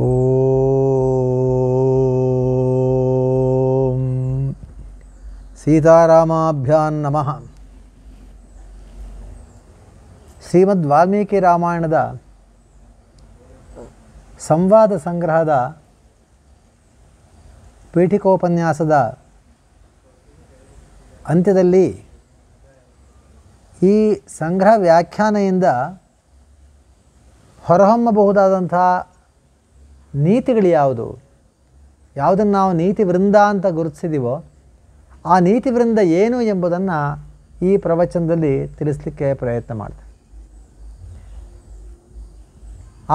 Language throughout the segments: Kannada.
ಓಂ ಸೀತಾರಾಮಾಭ್ಯಾನ್ ನಮಃ ಶ್ರೀಮದ್ ವಾಲ್ಮೀಕಿ ರಾಮಾಯಣದ ಸಂವಾದ ಸಂಗ್ರಹದ ಪೀಠಿಕೋಪನ್ಯಾಸದ ಅಂತ್ಯದಲ್ಲಿ ಈ ಸಂಗ್ರಹ ವ್ಯಾಖ್ಯಾನೆಯಿಂದ ಹೊರಹೊಮ್ಮಬಹುದಾದಂಥ ನೀತಿಗಳು ಯಾವುದು ಯಾವುದನ್ನು ನಾವು ನೀತಿ ವೃಂದ ಅಂತ ಗುರುತಿಸಿದೀವೋ ಆ ನೀತಿ ವೃಂದ ಏನು ಎಂಬುದನ್ನು ಈ ಪ್ರವಚನದಲ್ಲಿ ತಿಳಿಸ್ಲಿಕ್ಕೆ ಪ್ರಯತ್ನ ಮಾಡ್ತಾರೆ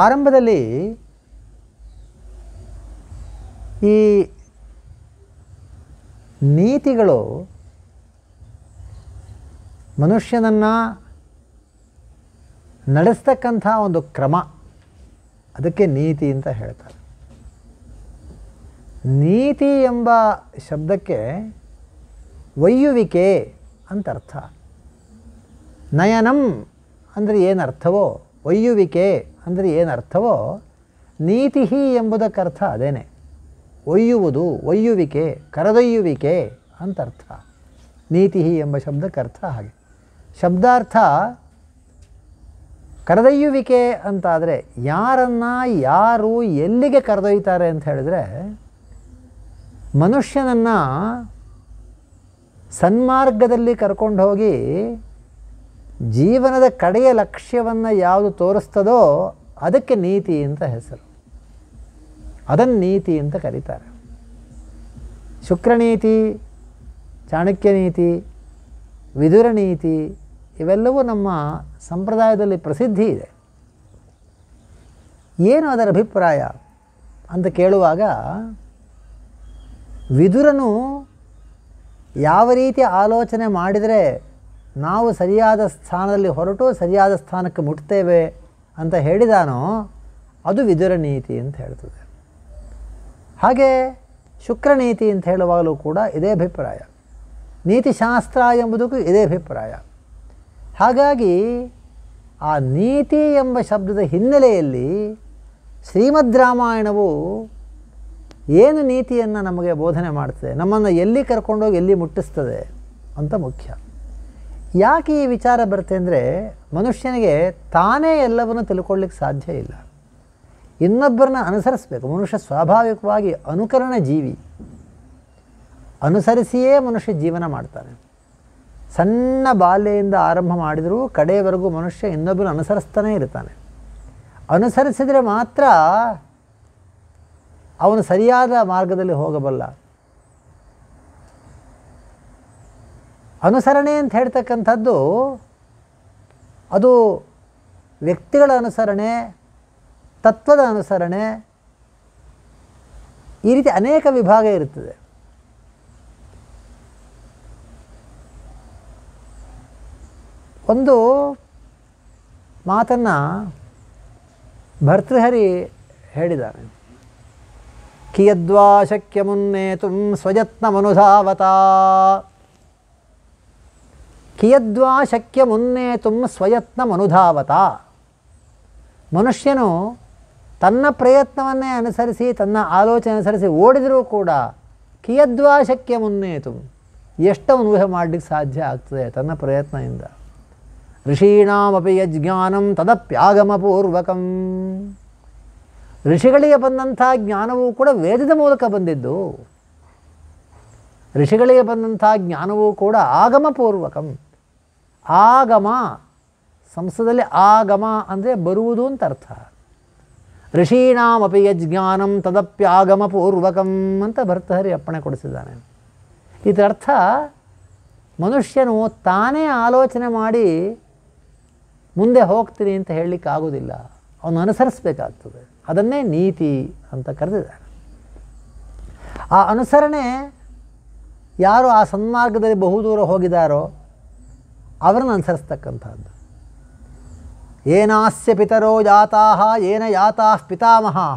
ಆರಂಭದಲ್ಲಿ ಈ ನೀತಿಗಳು ಮನುಷ್ಯನನ್ನು ನಡೆಸ್ತಕ್ಕಂಥ ಒಂದು ಕ್ರಮ ಅದಕ್ಕೆ ನೀತಿ ಅಂತ ಹೇಳ್ತಾರೆ ನೀತಿ ಎಂಬ ಶಬ್ದಕ್ಕೆ ಒಯ್ಯುವಿಕೆ ಅಂತ ಅರ್ಥ ನಯನಂ ಅಂದರೆ ಏನರ್ಥವೋ ಒಯ್ಯುವಿಕೆ ಅಂದರೆ ಏನರ್ಥವೋ ನೀತಿ ಎಂಬುದಕ್ಕರ್ಥ ಅದೇನೆ ಒಯ್ಯುವುದು ಒಯ್ಯುವಿಕೆ ಕರೆದೊಯ್ಯುವಿಕೆ ಅಂತ ಅರ್ಥ ನೀತಿ ಎಂಬ ಶಬ್ದಕ್ಕೆ ಅರ್ಥ ಹಾಗೆ ಶಬ್ದಾರ್ಥ ಕರೆದೊಯ್ಯುವಿಕೆ ಅಂತಾದರೆ ಯಾರನ್ನು ಯಾರು ಎಲ್ಲಿಗೆ ಕರೆದೊಯ್ತಾರೆ ಅಂತ ಹೇಳಿದ್ರೆ ಮನುಷ್ಯನನ್ನು ಸನ್ಮಾರ್ಗದಲ್ಲಿ ಕರ್ಕೊಂಡು ಹೋಗಿ ಜೀವನದ ಕಡೆಯ ಲಕ್ಷ್ಯವನ್ನು ಯಾವುದು ತೋರಿಸ್ತದೋ ಅದಕ್ಕೆ ನೀತಿ ಅಂತ ಹೆಸರು ಅದನ್ನು ನೀತಿ ಅಂತ ಕರೀತಾರೆ ಶುಕ್ರನೀತಿ ಚಾಣಕ್ಯ ನೀತಿ ವಿದುರ ನೀತಿ ಇವೆಲ್ಲವೂ ನಮ್ಮ ಸಂಪ್ರದಾಯದಲ್ಲಿ ಪ್ರಸಿದ್ಧಿ ಇದೆ ಏನು ಅದರ ಅಭಿಪ್ರಾಯ ಅಂತ ಕೇಳುವಾಗ ವಿದುರನು ಯಾವ ರೀತಿ ಆಲೋಚನೆ ಮಾಡಿದರೆ ನಾವು ಸರಿಯಾದ ಸ್ಥಾನದಲ್ಲಿ ಹೊರಟು ಸರಿಯಾದ ಸ್ಥಾನಕ್ಕೆ ಮುಟ್ತೇವೆ ಅಂತ ಹೇಳಿದಾನೋ ಅದು ವಿದುರ ನೀತಿ ಅಂತ ಹೇಳ್ತದೆ ಹಾಗೆ ಶುಕ್ರ ನೀತಿ ಅಂತ ಹೇಳುವಾಗಲೂ ಕೂಡ ಇದೇ ಅಭಿಪ್ರಾಯ ನೀತಿಶಾಸ್ತ್ರ ಎಂಬುದಕ್ಕೂ ಇದೇ ಅಭಿಪ್ರಾಯ ಹಾಗಾಗಿ ಆ ನೀತಿ ಎಂಬ ಶಬ್ದದ ಹಿನ್ನೆಲೆಯಲ್ಲಿ ಶ್ರೀಮದ್ ರಾಮಾಯಣವು ಏನು ನೀತಿಯನ್ನು ನಮಗೆ ಬೋಧನೆ ಮಾಡ್ತದೆ ನಮ್ಮನ್ನು ಎಲ್ಲಿ ಕರ್ಕೊಂಡೋಗಿ ಎಲ್ಲಿ ಮುಟ್ಟಿಸ್ತದೆ ಅಂತ ಮುಖ್ಯ ಯಾಕೆ ಈ ವಿಚಾರ ಬರುತ್ತೆ ಅಂದರೆ ಮನುಷ್ಯನಿಗೆ ತಾನೇ ಎಲ್ಲವನ್ನು ತಿಳ್ಕೊಳ್ಳಿಕ್ಕೆ ಸಾಧ್ಯ ಇಲ್ಲ ಇನ್ನೊಬ್ಬರನ್ನ ಅನುಸರಿಸಬೇಕು ಮನುಷ್ಯ ಸ್ವಾಭಾವಿಕವಾಗಿ ಅನುಕರಣ ಜೀವಿ ಅನುಸರಿಸಿಯೇ ಮನುಷ್ಯ ಜೀವನ ಮಾಡ್ತಾನೆ ಸಣ್ಣ ಬಾಲ್ಯದಿಂದ ಆರಂಭ ಮಾಡಿದರೂ ಕಡೆಯವರೆಗೂ ಮನುಷ್ಯ ಇನ್ನೊಬ್ಬರನ್ನ ಅನುಸರಿಸ್ತಾನೇ ಇರ್ತಾನೆ ಅನುಸರಿಸಿದರೆ ಮಾತ್ರ ಅವನು ಸರಿಯಾದ ಮಾರ್ಗದಲ್ಲಿ ಹೋಗಬಲ್ಲ ಅನುಸರಣೆ ಅಂತ ಹೇಳ್ತಕ್ಕಂಥದ್ದು ಅದು ವ್ಯಕ್ತಿಗಳ ಅನುಸರಣೆ ತತ್ವದ ಅನುಸರಣೆ ಈ ರೀತಿ ಅನೇಕ ವಿಭಾಗ ಇರುತ್ತದೆ ಒಂದು ಮಾತನ್ನು ಭರ್ತೃಹರಿ ಹೇಳಿದ್ದಾನೆ ಕಿಯದ್ವಾ ಮುನ್ನೇತು ಸ್ವಯತ್ನಮನುಧಾವತಾ ಕಿಯದ್ವಾ ಮುನ್ನೇತು ಸ್ವಯತ್ನಮನುಧಾವತ ಮನುಷ್ಯನು ತನ್ನ ಪ್ರಯತ್ನವನ್ನೇ ಅನುಸರಿಸಿ ತನ್ನ ಆಲೋಚನೆ ಅನುಸರಿಸಿ ಓಡಿದರೂ ಕೂಡ ಕಿಯದ್ವಾ ಶಕ್ಯ ಮುನ್ನೇತು ಎಷ್ಟು ಊಹೆ ಮಾಡಲಿಕ್ಕೆ ಸಾಧ್ಯ ಆಗ್ತದೆ ತನ್ನ ಪ್ರಯತ್ನದಿಂದ ಋಷೀಣಾಮಪಿ ಯಜ್ಞಾನಂ ತದಪ್ಯಾಗಮಪೂರ್ವಕಂ ಋಷಿಗಳಿಗೆ ಬಂದಂಥ ಜ್ಞಾನವೂ ಕೂಡ ವೇದದ ಮೂಲಕ ಬಂದಿದ್ದು ಋಷಿಗಳಿಗೆ ಬಂದಂಥ ಜ್ಞಾನವೂ ಕೂಡ ಆಗಮಪೂರ್ವಕಂ ಆಗಮ ಸಂಸ್ಕೃತದಲ್ಲಿ ಆಗಮ ಅಂದರೆ ಬರುವುದು ಅಂತ ಅರ್ಥ ಋಷೀಣಾಮಪಿ ಯಜ್ಞಾನಂ ತದಪ್ಯಾಗಮ ಪೂರ್ವಕಂ ಅಂತ ಭರ್ತಹರಿ ಅಪ್ಪಣೆ ಕೊಡಿಸಿದ್ದಾನೆ ಇದರರ್ಥ ಮನುಷ್ಯನು ತಾನೇ ಆಲೋಚನೆ ಮಾಡಿ ಮುಂದೆ ಹೋಗ್ತೀನಿ ಅಂತ ಹೇಳಲಿಕ್ಕೆ ಆಗೋದಿಲ್ಲ ಅವನು ಅನುಸರಿಸಬೇಕಾಗ್ತದೆ ಅದನ್ನೇ ನೀತಿ ಅಂತ ಕರೆದಿದ್ದಾರೆ ಆ ಅನುಸರಣೆ ಯಾರು ಆ ಸನ್ಮಾರ್ಗದಲ್ಲಿ ಬಹುದೂರ ಹೋಗಿದ್ದಾರೋ ಅವರನ್ನು ಅನುಸರಿಸ್ತಕ್ಕಂಥದ್ದು ಏನಾಸ್ಯ ಪಿತರೋ ಜಾತಾ ಏನ ಯಾತಾ ಪಿತಾಮಹಾ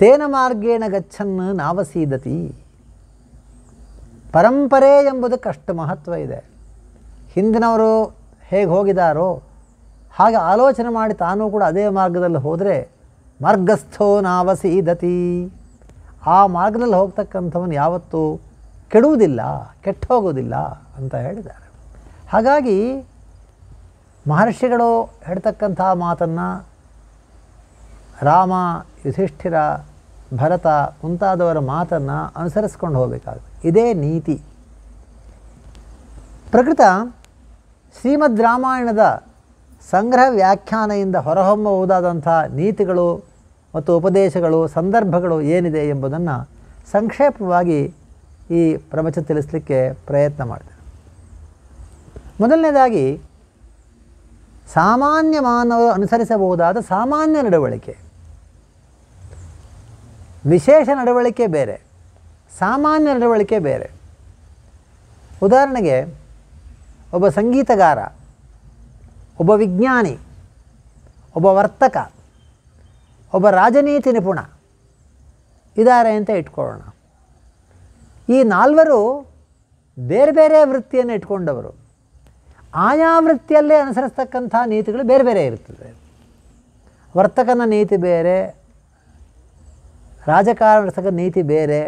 ತೇನ ಮಾರ್ಗೇಣ ಗಚ್ಚನ್ ನಾವಸೀದತಿ ಪರಂಪರೆ ಎಂಬುದಕ್ಕಷ್ಟು ಮಹತ್ವ ಇದೆ ಹಿಂದಿನವರು ಹೇಗೆ ಹೋಗಿದಾರೋ ಹಾಗೆ ಆಲೋಚನೆ ಮಾಡಿ ತಾನೂ ಕೂಡ ಅದೇ ಮಾರ್ಗದಲ್ಲಿ ಹೋದರೆ ಮಾರ್ಗಸ್ಥೋ ನಾವಸೀದತಿ ಆ ಮಾರ್ಗದಲ್ಲಿ ಹೋಗ್ತಕ್ಕಂಥವನು ಯಾವತ್ತೂ ಕೆಡುವುದಿಲ್ಲ ಕೆಟ್ಟ ಹೋಗೋದಿಲ್ಲ ಅಂತ ಹೇಳಿದ್ದಾರೆ ಹಾಗಾಗಿ ಮಹರ್ಷಿಗಳು ಹೇಳ್ತಕ್ಕಂಥ ಮಾತನ್ನು ರಾಮ ಯುಧಿಷ್ಠಿರ ಭರತ ಮುಂತಾದವರ ಮಾತನ್ನು ಅನುಸರಿಸ್ಕೊಂಡು ಹೋಗಬೇಕಾಗುತ್ತೆ ಇದೇ ನೀತಿ ಪ್ರಕೃತ ಶ್ರೀಮದ್ ರಾಮಾಯಣದ ಸಂಗ್ರಹ ವ್ಯಾಖ್ಯಾನೆಯಿಂದ ಹೊರಹೊಮ್ಮಬಹುದಾದಂಥ ನೀತಿಗಳು ಮತ್ತು ಉಪದೇಶಗಳು ಸಂದರ್ಭಗಳು ಏನಿದೆ ಎಂಬುದನ್ನು ಸಂಕ್ಷೇಪವಾಗಿ ಈ ಪ್ರವಚ ತಿಳಿಸಲಿಕ್ಕೆ ಪ್ರಯತ್ನ ಮಾಡಿದೆ ಮೊದಲನೇದಾಗಿ ಸಾಮಾನ್ಯ ಮಾನವರು ಅನುಸರಿಸಬಹುದಾದ ಸಾಮಾನ್ಯ ನಡವಳಿಕೆ ವಿಶೇಷ ನಡವಳಿಕೆ ಬೇರೆ ಸಾಮಾನ್ಯ ನಡವಳಿಕೆ ಬೇರೆ ಉದಾಹರಣೆಗೆ ಒಬ್ಬ ಸಂಗೀತಗಾರ ಒಬ್ಬ ವಿಜ್ಞಾನಿ ಒಬ್ಬ ವರ್ತಕ ಒಬ್ಬ ರಾಜನೀತಿ ನಿಪುಣ ಇದ್ದಾರೆ ಅಂತ ಇಟ್ಕೊಳ್ಳೋಣ ಈ ನಾಲ್ವರು ಬೇರೆ ಬೇರೆ ವೃತ್ತಿಯನ್ನು ಇಟ್ಕೊಂಡವರು ಆಯಾ ವೃತ್ತಿಯಲ್ಲೇ ಅನುಸರಿಸ್ತಕ್ಕಂಥ ನೀತಿಗಳು ಬೇರೆ ಬೇರೆ ಇರ್ತದೆ ವರ್ತಕನ ನೀತಿ ಬೇರೆ ರಾಜಕಾರಣ ನೀತಿ ಬೇರೆ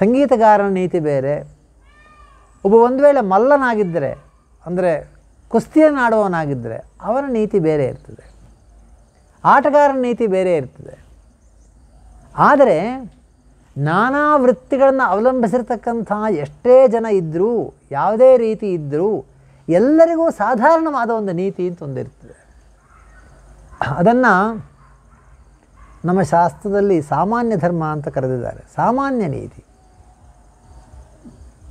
ಸಂಗೀತಗಾರನ ನೀತಿ ಬೇರೆ ಒಬ್ಬ ಒಂದು ವೇಳೆ ಮಲ್ಲನಾಗಿದ್ದರೆ ಅಂದರೆ ಕುಸ್ತಿಯನ್ನು ಆಡುವವನಾಗಿದ್ದರೆ ಅವರ ನೀತಿ ಬೇರೆ ಇರ್ತದೆ ಆಟಗಾರನ ನೀತಿ ಬೇರೆ ಇರ್ತದೆ ಆದರೆ ನಾನಾ ವೃತ್ತಿಗಳನ್ನು ಅವಲಂಬಿಸಿರ್ತಕ್ಕಂಥ ಎಷ್ಟೇ ಜನ ಇದ್ದರೂ ಯಾವುದೇ ರೀತಿ ಇದ್ದರೂ ಎಲ್ಲರಿಗೂ ಸಾಧಾರಣವಾದ ಒಂದು ನೀತಿ ಅಂತ ಒಂದಿರ್ತದೆ ಅದನ್ನು ನಮ್ಮ ಶಾಸ್ತ್ರದಲ್ಲಿ ಸಾಮಾನ್ಯ ಧರ್ಮ ಅಂತ ಕರೆದಿದ್ದಾರೆ ಸಾಮಾನ್ಯ ನೀತಿ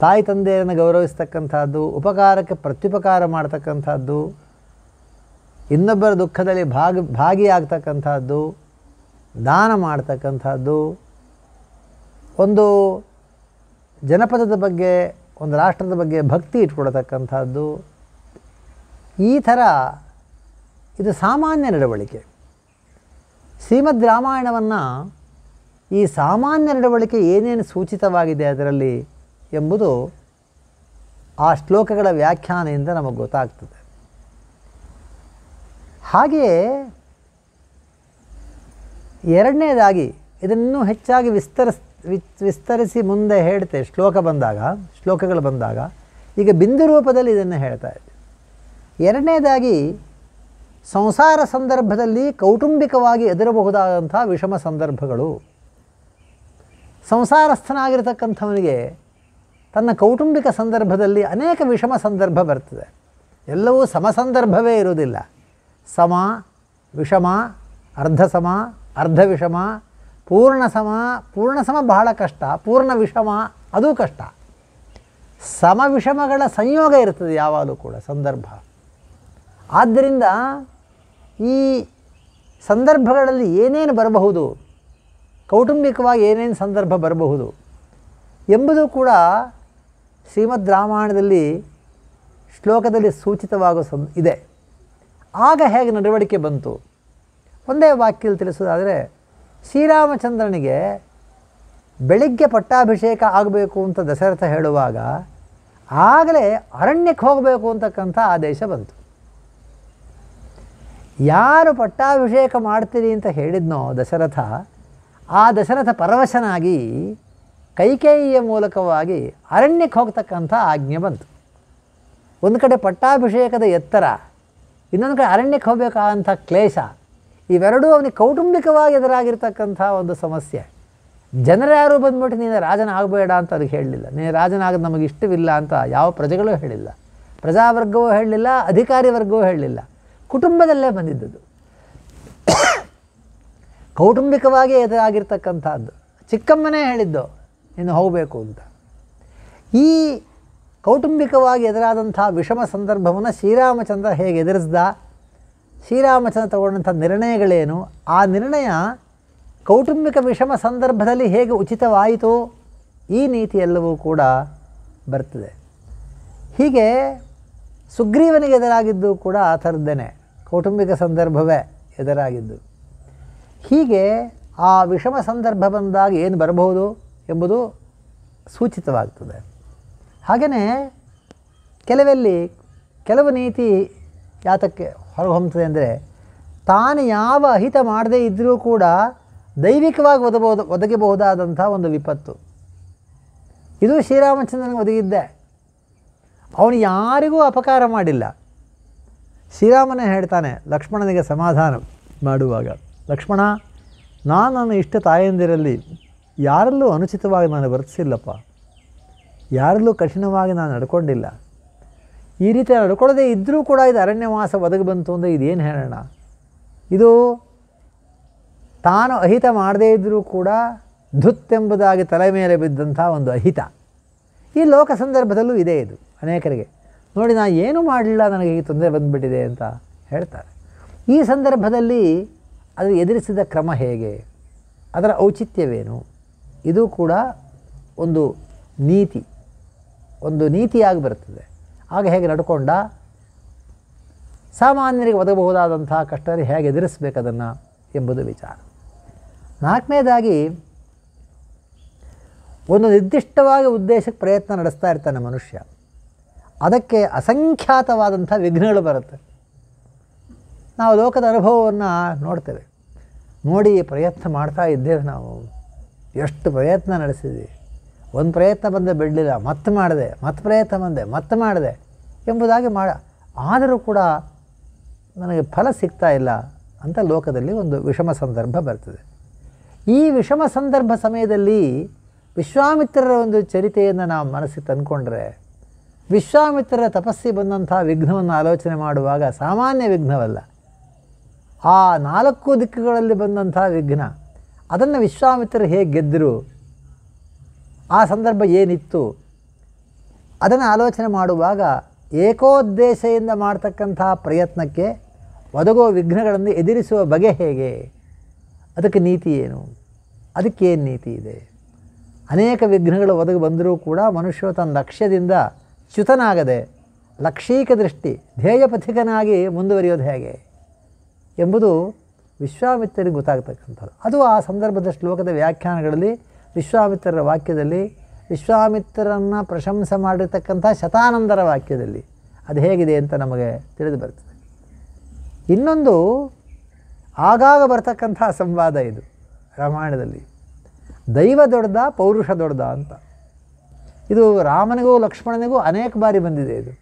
ತಾಯಿ ತಂದೆಯನ್ನು ಗೌರವಿಸ್ತಕ್ಕಂಥದ್ದು ಉಪಕಾರಕ್ಕೆ ಪ್ರತ್ಯುಪಕಾರ ಮಾಡ್ತಕ್ಕಂಥದ್ದು ಇನ್ನೊಬ್ಬರ ದುಃಖದಲ್ಲಿ ಭಾಗ ಭಾಗಿಯಾಗ್ತಕ್ಕಂಥದ್ದು ದಾನ ಮಾಡ್ತಕ್ಕಂಥದ್ದು ಒಂದು ಜನಪದದ ಬಗ್ಗೆ ಒಂದು ರಾಷ್ಟ್ರದ ಬಗ್ಗೆ ಭಕ್ತಿ ಇಟ್ಕೊಳ್ತಕ್ಕಂಥದ್ದು ಈ ಥರ ಇದು ಸಾಮಾನ್ಯ ನಡವಳಿಕೆ ಶ್ರೀಮದ್ ರಾಮಾಯಣವನ್ನು ಈ ಸಾಮಾನ್ಯ ನಡವಳಿಕೆ ಏನೇನು ಸೂಚಿತವಾಗಿದೆ ಅದರಲ್ಲಿ ಎಂಬುದು ಆ ಶ್ಲೋಕಗಳ ವ್ಯಾಖ್ಯಾನೆಯಿಂದ ನಮಗೆ ಗೊತ್ತಾಗ್ತದೆ ಹಾಗೆಯೇ ಎರಡನೇದಾಗಿ ಇದನ್ನು ಹೆಚ್ಚಾಗಿ ವಿಸ್ತರಿಸ್ ವಿಸ್ತರಿಸಿ ಮುಂದೆ ಹೇಳ್ತೆ ಶ್ಲೋಕ ಬಂದಾಗ ಶ್ಲೋಕಗಳು ಬಂದಾಗ ಈಗ ಬಿಂದು ರೂಪದಲ್ಲಿ ಇದನ್ನು ಹೇಳ್ತಾ ಇದೆ ಎರಡನೇದಾಗಿ ಸಂಸಾರ ಸಂದರ್ಭದಲ್ಲಿ ಕೌಟುಂಬಿಕವಾಗಿ ಎದುರಬಹುದಾದಂಥ ವಿಷಮ ಸಂದರ್ಭಗಳು ಸಂಸಾರಸ್ಥನಾಗಿರ್ತಕ್ಕಂಥವನಿಗೆ ತನ್ನ ಕೌಟುಂಬಿಕ ಸಂದರ್ಭದಲ್ಲಿ ಅನೇಕ ವಿಷಮ ಸಂದರ್ಭ ಬರ್ತದೆ ಎಲ್ಲವೂ ಸಮ ಸಂದರ್ಭವೇ ಇರುವುದಿಲ್ಲ ಸಮ ವಿಷಮ ಅರ್ಧ ಸಮ ಅರ್ಧ ವಿಷಮ ಪೂರ್ಣ ಸಮ ಪೂರ್ಣ ಸಮ ಬಹಳ ಕಷ್ಟ ಪೂರ್ಣ ವಿಷಮ ಅದೂ ಕಷ್ಟ ಸಮ ವಿಷಮಗಳ ಸಂಯೋಗ ಇರ್ತದೆ ಯಾವಾಗಲೂ ಕೂಡ ಸಂದರ್ಭ ಆದ್ದರಿಂದ ಈ ಸಂದರ್ಭಗಳಲ್ಲಿ ಏನೇನು ಬರಬಹುದು ಕೌಟುಂಬಿಕವಾಗಿ ಏನೇನು ಸಂದರ್ಭ ಬರಬಹುದು ಎಂಬುದು ಕೂಡ ಶ್ರೀಮದ್ ರಾಮಾಯಣದಲ್ಲಿ ಶ್ಲೋಕದಲ್ಲಿ ಸೂಚಿತವಾಗೋ ಸಂ ಇದೆ ಆಗ ಹೇಗೆ ನಡವಳಿಕೆ ಬಂತು ಒಂದೇ ವಾಕ್ಯದಲ್ಲಿ ತಿಳಿಸೋದಾದರೆ ಶ್ರೀರಾಮಚಂದ್ರನಿಗೆ ಬೆಳಿಗ್ಗೆ ಪಟ್ಟಾಭಿಷೇಕ ಆಗಬೇಕು ಅಂತ ದಶರಥ ಹೇಳುವಾಗ ಆಗಲೇ ಅರಣ್ಯಕ್ಕೆ ಹೋಗಬೇಕು ಅಂತಕ್ಕಂಥ ಆದೇಶ ಬಂತು ಯಾರು ಪಟ್ಟಾಭಿಷೇಕ ಮಾಡ್ತೀರಿ ಅಂತ ಹೇಳಿದ್ನೋ ದಶರಥ ಆ ದಶರಥ ಪರವಶನಾಗಿ ಕೈಕೇಯಿಯ ಮೂಲಕವಾಗಿ ಅರಣ್ಯಕ್ಕೆ ಹೋಗ್ತಕ್ಕಂಥ ಆಜ್ಞೆ ಬಂತು ಒಂದು ಕಡೆ ಪಟ್ಟಾಭಿಷೇಕದ ಎತ್ತರ ಇನ್ನೊಂದು ಕಡೆ ಅರಣ್ಯಕ್ಕೆ ಹೋಗಬೇಕಾದಂಥ ಕ್ಲೇಶ ಇವೆರಡೂ ಅವನಿಗೆ ಕೌಟುಂಬಿಕವಾಗಿ ಎದುರಾಗಿರ್ತಕ್ಕಂಥ ಒಂದು ಸಮಸ್ಯೆ ಜನರ್ಯಾರು ಯಾರೂ ಬಂದ್ಬಿಟ್ಟು ನೀನು ರಾಜನ ಆಗಬೇಡ ಅಂತ ಅದಕ್ಕೆ ಹೇಳಲಿಲ್ಲ ನೀನು ರಾಜನಾಗ ನಮಗೆ ಇಷ್ಟವಿಲ್ಲ ಅಂತ ಯಾವ ಪ್ರಜೆಗಳೂ ಹೇಳಿಲ್ಲ ಪ್ರಜಾವರ್ಗವೂ ಹೇಳಲಿಲ್ಲ ಅಧಿಕಾರಿ ವರ್ಗವೂ ಹೇಳಲಿಲ್ಲ ಕುಟುಂಬದಲ್ಲೇ ಬಂದಿದ್ದದು ಕೌಟುಂಬಿಕವಾಗಿ ಎದುರಾಗಿರ್ತಕ್ಕಂಥದ್ದು ಚಿಕ್ಕಮ್ಮನೇ ಹೇಳಿದ್ದು ಇನ್ನು ಹೋಗಬೇಕು ಅಂತ ಈ ಕೌಟುಂಬಿಕವಾಗಿ ಎದುರಾದಂಥ ವಿಷಮ ಸಂದರ್ಭವನ್ನು ಶ್ರೀರಾಮಚಂದ್ರ ಹೇಗೆ ಎದುರಿಸ್ದ ಶ್ರೀರಾಮಚಂದ್ರ ತಗೊಂಡಂಥ ನಿರ್ಣಯಗಳೇನು ಆ ನಿರ್ಣಯ ಕೌಟುಂಬಿಕ ವಿಷಮ ಸಂದರ್ಭದಲ್ಲಿ ಹೇಗೆ ಉಚಿತವಾಯಿತು ಈ ನೀತಿಯೆಲ್ಲವೂ ಕೂಡ ಬರ್ತದೆ ಹೀಗೆ ಸುಗ್ರೀವನಿಗೆ ಎದುರಾಗಿದ್ದು ಕೂಡ ಆ ಥರದ್ದೇನೆ ಕೌಟುಂಬಿಕ ಸಂದರ್ಭವೇ ಎದುರಾಗಿದ್ದು ಹೀಗೆ ಆ ವಿಷಮ ಸಂದರ್ಭ ಬಂದಾಗ ಏನು ಬರಬಹುದು ಎಂಬುದು ಸೂಚಿತವಾಗ್ತದೆ ಹಾಗೆಯೇ ಕೆಲವಲ್ಲಿ ಕೆಲವು ನೀತಿ ಯಾತಕ್ಕೆ ಹೊರಹೊಮ್ಮುತ್ತದೆ ಅಂದರೆ ತಾನು ಯಾವ ಅಹಿತ ಮಾಡದೇ ಇದ್ದರೂ ಕೂಡ ದೈವಿಕವಾಗಿ ಒದಬಹುದು ಒದಗಿಬಹುದಾದಂಥ ಒಂದು ವಿಪತ್ತು ಇದು ಶ್ರೀರಾಮಚಂದ್ರನಿಗೆ ಒದಗಿದ್ದೆ ಅವನು ಯಾರಿಗೂ ಅಪಕಾರ ಮಾಡಿಲ್ಲ ಶ್ರೀರಾಮನೇ ಹೇಳ್ತಾನೆ ಲಕ್ಷ್ಮಣನಿಗೆ ಸಮಾಧಾನ ಮಾಡುವಾಗ ಲಕ್ಷ್ಮಣ ನಾನು ನನ್ನ ಇಷ್ಟ ತಾಯಂದಿರಲ್ಲಿ ಯಾರಲ್ಲೂ ಅನುಚಿತವಾಗಿ ನಾನು ವರ್ತಿಸಿಲ್ಲಪ್ಪ ಯಾರಲ್ಲೂ ಕಠಿಣವಾಗಿ ನಾನು ನಡ್ಕೊಂಡಿಲ್ಲ ಈ ರೀತಿ ನಡ್ಕೊಳ್ಳದೇ ಇದ್ದರೂ ಕೂಡ ಇದು ಅರಣ್ಯವಾಸ ಒದಗಿ ಬಂತು ಅಂದರೆ ಇದೇನು ಹೇಳೋಣ ಇದು ತಾನು ಅಹಿತ ಮಾಡದೇ ಇದ್ದರೂ ಕೂಡ ಧುತ್ತೆಂಬುದಾಗಿ ತಲೆ ಮೇಲೆ ಬಿದ್ದಂಥ ಒಂದು ಅಹಿತ ಈ ಲೋಕ ಸಂದರ್ಭದಲ್ಲೂ ಇದೆ ಇದು ಅನೇಕರಿಗೆ ನೋಡಿ ನಾನು ಏನೂ ಮಾಡಲಿಲ್ಲ ನನಗೆ ಈ ತೊಂದರೆ ಬಂದುಬಿಟ್ಟಿದೆ ಅಂತ ಹೇಳ್ತಾರೆ ಈ ಸಂದರ್ಭದಲ್ಲಿ ಅದು ಎದುರಿಸಿದ ಕ್ರಮ ಹೇಗೆ ಅದರ ಔಚಿತ್ಯವೇನು ಇದು ಕೂಡ ಒಂದು ನೀತಿ ಒಂದು ನೀತಿಯಾಗಿ ಬರುತ್ತದೆ ಆಗ ಹೇಗೆ ನಡ್ಕೊಂಡ ಸಾಮಾನ್ಯರಿಗೆ ಒದಗಬಹುದಾದಂಥ ಕಷ್ಟದಲ್ಲಿ ಹೇಗೆ ಎದುರಿಸಬೇಕು ಅದನ್ನು ಎಂಬುದು ವಿಚಾರ ನಾಲ್ಕನೇದಾಗಿ ಒಂದು ನಿರ್ದಿಷ್ಟವಾಗಿ ಉದ್ದೇಶಕ್ಕೆ ಪ್ರಯತ್ನ ನಡೆಸ್ತಾ ಇರ್ತಾನೆ ಮನುಷ್ಯ ಅದಕ್ಕೆ ಅಸಂಖ್ಯಾತವಾದಂಥ ವಿಘ್ನಗಳು ಬರುತ್ತೆ ನಾವು ಲೋಕದ ಅನುಭವವನ್ನು ನೋಡ್ತೇವೆ ನೋಡಿ ಪ್ರಯತ್ನ ಮಾಡ್ತಾ ಇದ್ದೇವೆ ನಾವು ಎಷ್ಟು ಪ್ರಯತ್ನ ನಡೆಸಿದ್ವಿ ಒಂದು ಪ್ರಯತ್ನ ಬಂದೆ ಬಿಡಲಿಲ್ಲ ಮತ್ತೆ ಮಾಡಿದೆ ಮತ್ತೆ ಪ್ರಯತ್ನ ಬಂದೆ ಮತ್ತೆ ಮಾಡಿದೆ ಎಂಬುದಾಗಿ ಮಾಡ ಆದರೂ ಕೂಡ ನನಗೆ ಫಲ ಸಿಗ್ತಾ ಇಲ್ಲ ಅಂತ ಲೋಕದಲ್ಲಿ ಒಂದು ವಿಷಮ ಸಂದರ್ಭ ಬರ್ತದೆ ಈ ವಿಷಮ ಸಂದರ್ಭ ಸಮಯದಲ್ಲಿ ವಿಶ್ವಾಮಿತ್ರರ ಒಂದು ಚರಿತೆಯನ್ನು ನಾವು ಮನಸ್ಸಿಗೆ ತಂದುಕೊಂಡ್ರೆ ವಿಶ್ವಾಮಿತ್ರರ ತಪಸ್ಸಿ ಬಂದಂಥ ವಿಘ್ನವನ್ನು ಆಲೋಚನೆ ಮಾಡುವಾಗ ಸಾಮಾನ್ಯ ವಿಘ್ನವಲ್ಲ ಆ ನಾಲ್ಕು ದಿಕ್ಕುಗಳಲ್ಲಿ ಬಂದಂಥ ವಿಘ್ನ ಅದನ್ನು ವಿಶ್ವಾಮಿತ್ರರು ಹೇಗೆ ಗೆದ್ದರು ಆ ಸಂದರ್ಭ ಏನಿತ್ತು ಅದನ್ನು ಆಲೋಚನೆ ಮಾಡುವಾಗ ಏಕೋದ್ದೇಶದಿಂದ ಮಾಡ್ತಕ್ಕಂಥ ಪ್ರಯತ್ನಕ್ಕೆ ಒದಗುವ ವಿಘ್ನಗಳನ್ನು ಎದುರಿಸುವ ಬಗೆ ಹೇಗೆ ಅದಕ್ಕೆ ನೀತಿ ಏನು ಅದಕ್ಕೇನು ನೀತಿ ಇದೆ ಅನೇಕ ವಿಘ್ನಗಳು ಒದಗಿ ಬಂದರೂ ಕೂಡ ಮನುಷ್ಯ ತನ್ನ ಲಕ್ಷ್ಯದಿಂದ ಚ್ಯುತನಾಗದೆ ಲಕ್ಷೀಕ ದೃಷ್ಟಿ ಧ್ಯೇಯಪಥಿಕನಾಗಿ ಮುಂದುವರಿಯೋದು ಹೇಗೆ ಎಂಬುದು ವಿಶ್ವಾಮಿತ್ರರಿಗೆ ಗೊತ್ತಾಗತಕ್ಕಂಥದ್ದು ಅದು ಆ ಸಂದರ್ಭದ ಶ್ಲೋಕದ ವ್ಯಾಖ್ಯಾನಗಳಲ್ಲಿ ವಿಶ್ವಾಮಿತ್ರರ ವಾಕ್ಯದಲ್ಲಿ ವಿಶ್ವಾಮಿತ್ರರನ್ನು ಪ್ರಶಂಸೆ ಮಾಡಿರ್ತಕ್ಕಂಥ ಶತಾನಂದರ ವಾಕ್ಯದಲ್ಲಿ ಅದು ಹೇಗಿದೆ ಅಂತ ನಮಗೆ ತಿಳಿದು ಬರ್ತದೆ ಇನ್ನೊಂದು ಆಗಾಗ ಬರ್ತಕ್ಕಂಥ ಸಂವಾದ ಇದು ರಾಮಾಯಣದಲ್ಲಿ ದೈವ ದೊಡ್ಡದ ಪೌರುಷ ದೊಡ್ಡದ ಅಂತ ಇದು ರಾಮನಿಗೂ ಲಕ್ಷ್ಮಣನಿಗೂ ಅನೇಕ ಬಾರಿ ಬಂದಿದೆ ಇದು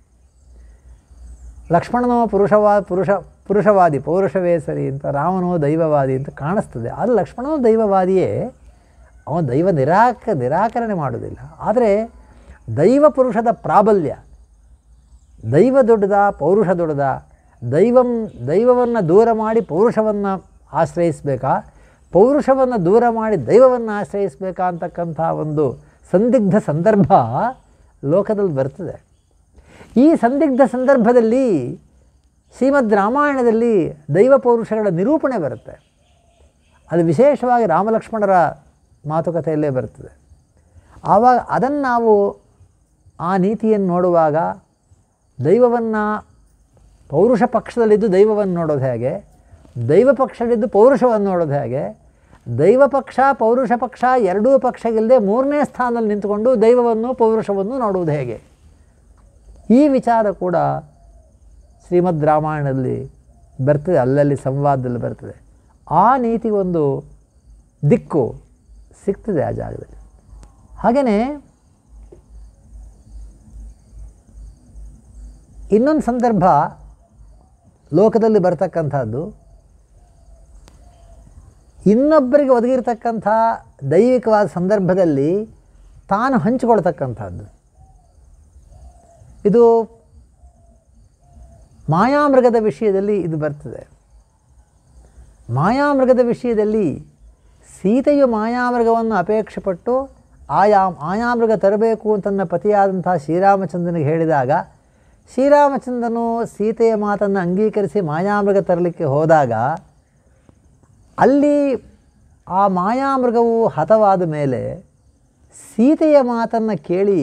ಲಕ್ಷ್ಮಣನ ಪುರುಷವಾ ಪುರುಷ ಪುರುಷವಾದಿ ಪೌರುಷವೇ ಸರಿ ಅಂತ ರಾಮನೋ ದೈವವಾದಿ ಅಂತ ಕಾಣಿಸ್ತದೆ ಆದರೆ ಲಕ್ಷ್ಮಣನೋ ದೈವವಾದಿಯೇ ಅವನು ದೈವ ನಿರಾಕ ನಿರಾಕರಣೆ ಮಾಡುವುದಿಲ್ಲ ಆದರೆ ದೈವ ಪುರುಷದ ಪ್ರಾಬಲ್ಯ ದೈವ ದೊಡ್ಡದ ಪೌರುಷ ದೊಡ್ಡದ ದೈವಂ ದೈವವನ್ನು ದೂರ ಮಾಡಿ ಪೌರುಷವನ್ನು ಆಶ್ರಯಿಸಬೇಕಾ ಪೌರುಷವನ್ನು ದೂರ ಮಾಡಿ ದೈವವನ್ನು ಆಶ್ರಯಿಸಬೇಕಾ ಅಂತಕ್ಕಂಥ ಒಂದು ಸಂದಿಗ್ಧ ಸಂದರ್ಭ ಲೋಕದಲ್ಲಿ ಬರ್ತದೆ ಈ ಸಂದಿಗ್ಧ ಸಂದರ್ಭದಲ್ಲಿ ಶ್ರೀಮದ್ ರಾಮಾಯಣದಲ್ಲಿ ದೈವ ಪೌರುಷಗಳ ನಿರೂಪಣೆ ಬರುತ್ತೆ ಅದು ವಿಶೇಷವಾಗಿ ರಾಮಲಕ್ಷ್ಮಣರ ಮಾತುಕತೆಯಲ್ಲೇ ಬರುತ್ತದೆ ಆವಾಗ ಅದನ್ನು ನಾವು ಆ ನೀತಿಯನ್ನು ನೋಡುವಾಗ ದೈವವನ್ನು ಪೌರುಷ ಪಕ್ಷದಲ್ಲಿದ್ದು ದೈವವನ್ನು ನೋಡೋದು ಹೇಗೆ ದೈವ ಪಕ್ಷದಲ್ಲಿದ್ದು ಪೌರುಷವನ್ನು ನೋಡೋದು ಹೇಗೆ ದೈವ ಪಕ್ಷ ಪೌರುಷ ಪಕ್ಷ ಎರಡೂ ಇಲ್ಲದೆ ಮೂರನೇ ಸ್ಥಾನದಲ್ಲಿ ನಿಂತುಕೊಂಡು ದೈವವನ್ನು ಪೌರುಷವನ್ನು ನೋಡುವುದು ಹೇಗೆ ಈ ವಿಚಾರ ಕೂಡ ಶ್ರೀಮದ್ ರಾಮಾಯಣದಲ್ಲಿ ಬರ್ತದೆ ಅಲ್ಲಲ್ಲಿ ಸಂವಾದದಲ್ಲಿ ಬರ್ತದೆ ಆ ಒಂದು ದಿಕ್ಕು ಸಿಗ್ತದೆ ಆ ಜಾಗದಲ್ಲಿ ಹಾಗೆಯೇ ಇನ್ನೊಂದು ಸಂದರ್ಭ ಲೋಕದಲ್ಲಿ ಬರ್ತಕ್ಕಂಥದ್ದು ಇನ್ನೊಬ್ಬರಿಗೆ ಒದಗಿರ್ತಕ್ಕಂಥ ದೈವಿಕವಾದ ಸಂದರ್ಭದಲ್ಲಿ ತಾನು ಹಂಚಿಕೊಳ್ತಕ್ಕಂಥದ್ದು ಇದು ಮಾಯಾಮೃಗದ ವಿಷಯದಲ್ಲಿ ಇದು ಬರ್ತದೆ ಮಾಯಾಮೃಗದ ವಿಷಯದಲ್ಲಿ ಸೀತೆಯು ಮಾಯಾಮೃಗವನ್ನು ಅಪೇಕ್ಷೆ ಪಟ್ಟು ಆಯಾ ಆಯಾಮೃಗ ತರಬೇಕು ಅಂತನ್ನ ತನ್ನ ಪತಿಯಾದಂಥ ಶ್ರೀರಾಮಚಂದ್ರನಿಗೆ ಹೇಳಿದಾಗ ಶ್ರೀರಾಮಚಂದ್ರನು ಸೀತೆಯ ಮಾತನ್ನು ಅಂಗೀಕರಿಸಿ ಮಾಯಾಮೃಗ ತರಲಿಕ್ಕೆ ಹೋದಾಗ ಅಲ್ಲಿ ಆ ಮಾಯಾಮೃಗವು ಹತವಾದ ಮೇಲೆ ಸೀತೆಯ ಮಾತನ್ನು ಕೇಳಿ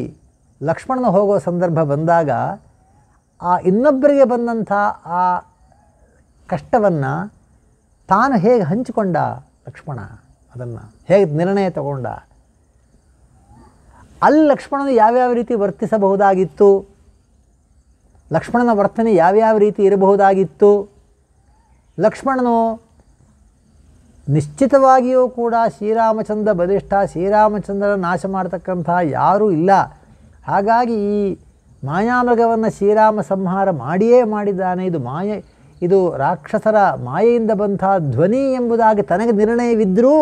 ಲಕ್ಷ್ಮಣನ ಹೋಗೋ ಸಂದರ್ಭ ಬಂದಾಗ ಆ ಇನ್ನೊಬ್ಬರಿಗೆ ಬಂದಂಥ ಆ ಕಷ್ಟವನ್ನು ತಾನು ಹೇಗೆ ಹಂಚಿಕೊಂಡ ಲಕ್ಷ್ಮಣ ಅದನ್ನು ಹೇಗೆ ನಿರ್ಣಯ ತಗೊಂಡ ಅಲ್ಲಿ ಲಕ್ಷ್ಮಣನ ಯಾವ್ಯಾವ ರೀತಿ ವರ್ತಿಸಬಹುದಾಗಿತ್ತು ಲಕ್ಷ್ಮಣನ ವರ್ತನೆ ಯಾವ್ಯಾವ ರೀತಿ ಇರಬಹುದಾಗಿತ್ತು ಲಕ್ಷ್ಮಣನು ನಿಶ್ಚಿತವಾಗಿಯೂ ಕೂಡ ಶ್ರೀರಾಮಚಂದ್ರ ಬಲಿಷ್ಠ ಶ್ರೀರಾಮಚಂದ್ರನ ನಾಶ ಮಾಡತಕ್ಕಂಥ ಯಾರೂ ಇಲ್ಲ ಹಾಗಾಗಿ ಈ ಮಾಯಾಮೃಗವನ್ನು ಶ್ರೀರಾಮ ಸಂಹಾರ ಮಾಡಿಯೇ ಮಾಡಿದ್ದಾನೆ ಇದು ಮಾಯೆ ಇದು ರಾಕ್ಷಸರ ಮಾಯೆಯಿಂದ ಬಂಥ ಧ್ವನಿ ಎಂಬುದಾಗಿ ತನಗೆ ನಿರ್ಣಯವಿದ್ದರೂ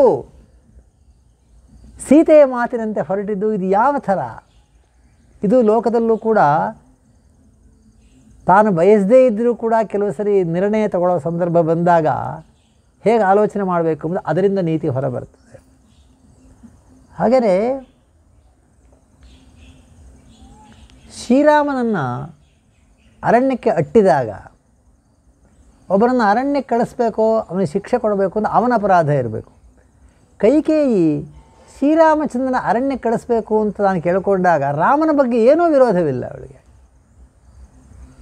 ಸೀತೆಯ ಮಾತಿನಂತೆ ಹೊರಟಿದ್ದು ಇದು ಯಾವ ಥರ ಇದು ಲೋಕದಲ್ಲೂ ಕೂಡ ತಾನು ಬಯಸದೇ ಇದ್ದರೂ ಕೂಡ ಕೆಲವು ಸರಿ ನಿರ್ಣಯ ತಗೊಳ್ಳೋ ಸಂದರ್ಭ ಬಂದಾಗ ಹೇಗೆ ಆಲೋಚನೆ ಮಾಡಬೇಕು ಎಂಬುದು ಅದರಿಂದ ನೀತಿ ಹೊರಬರ್ತದೆ ಹಾಗೆಯೇ ಶ್ರೀರಾಮನನ್ನು ಅರಣ್ಯಕ್ಕೆ ಅಟ್ಟಿದಾಗ ಒಬ್ಬರನ್ನು ಅರಣ್ಯಕ್ಕೆ ಕಳಿಸ್ಬೇಕು ಅವನಿಗೆ ಶಿಕ್ಷೆ ಕೊಡಬೇಕು ಅಂತ ಅವನ ಅಪರಾಧ ಇರಬೇಕು ಕೈಕೇಯಿ ಶ್ರೀರಾಮಚಂದ್ರನ ಅರಣ್ಯಕ್ಕೆ ಕಳಿಸ್ಬೇಕು ಅಂತ ನಾನು ಕೇಳಿಕೊಂಡಾಗ ರಾಮನ ಬಗ್ಗೆ ಏನೂ ವಿರೋಧವಿಲ್ಲ ಅವಳಿಗೆ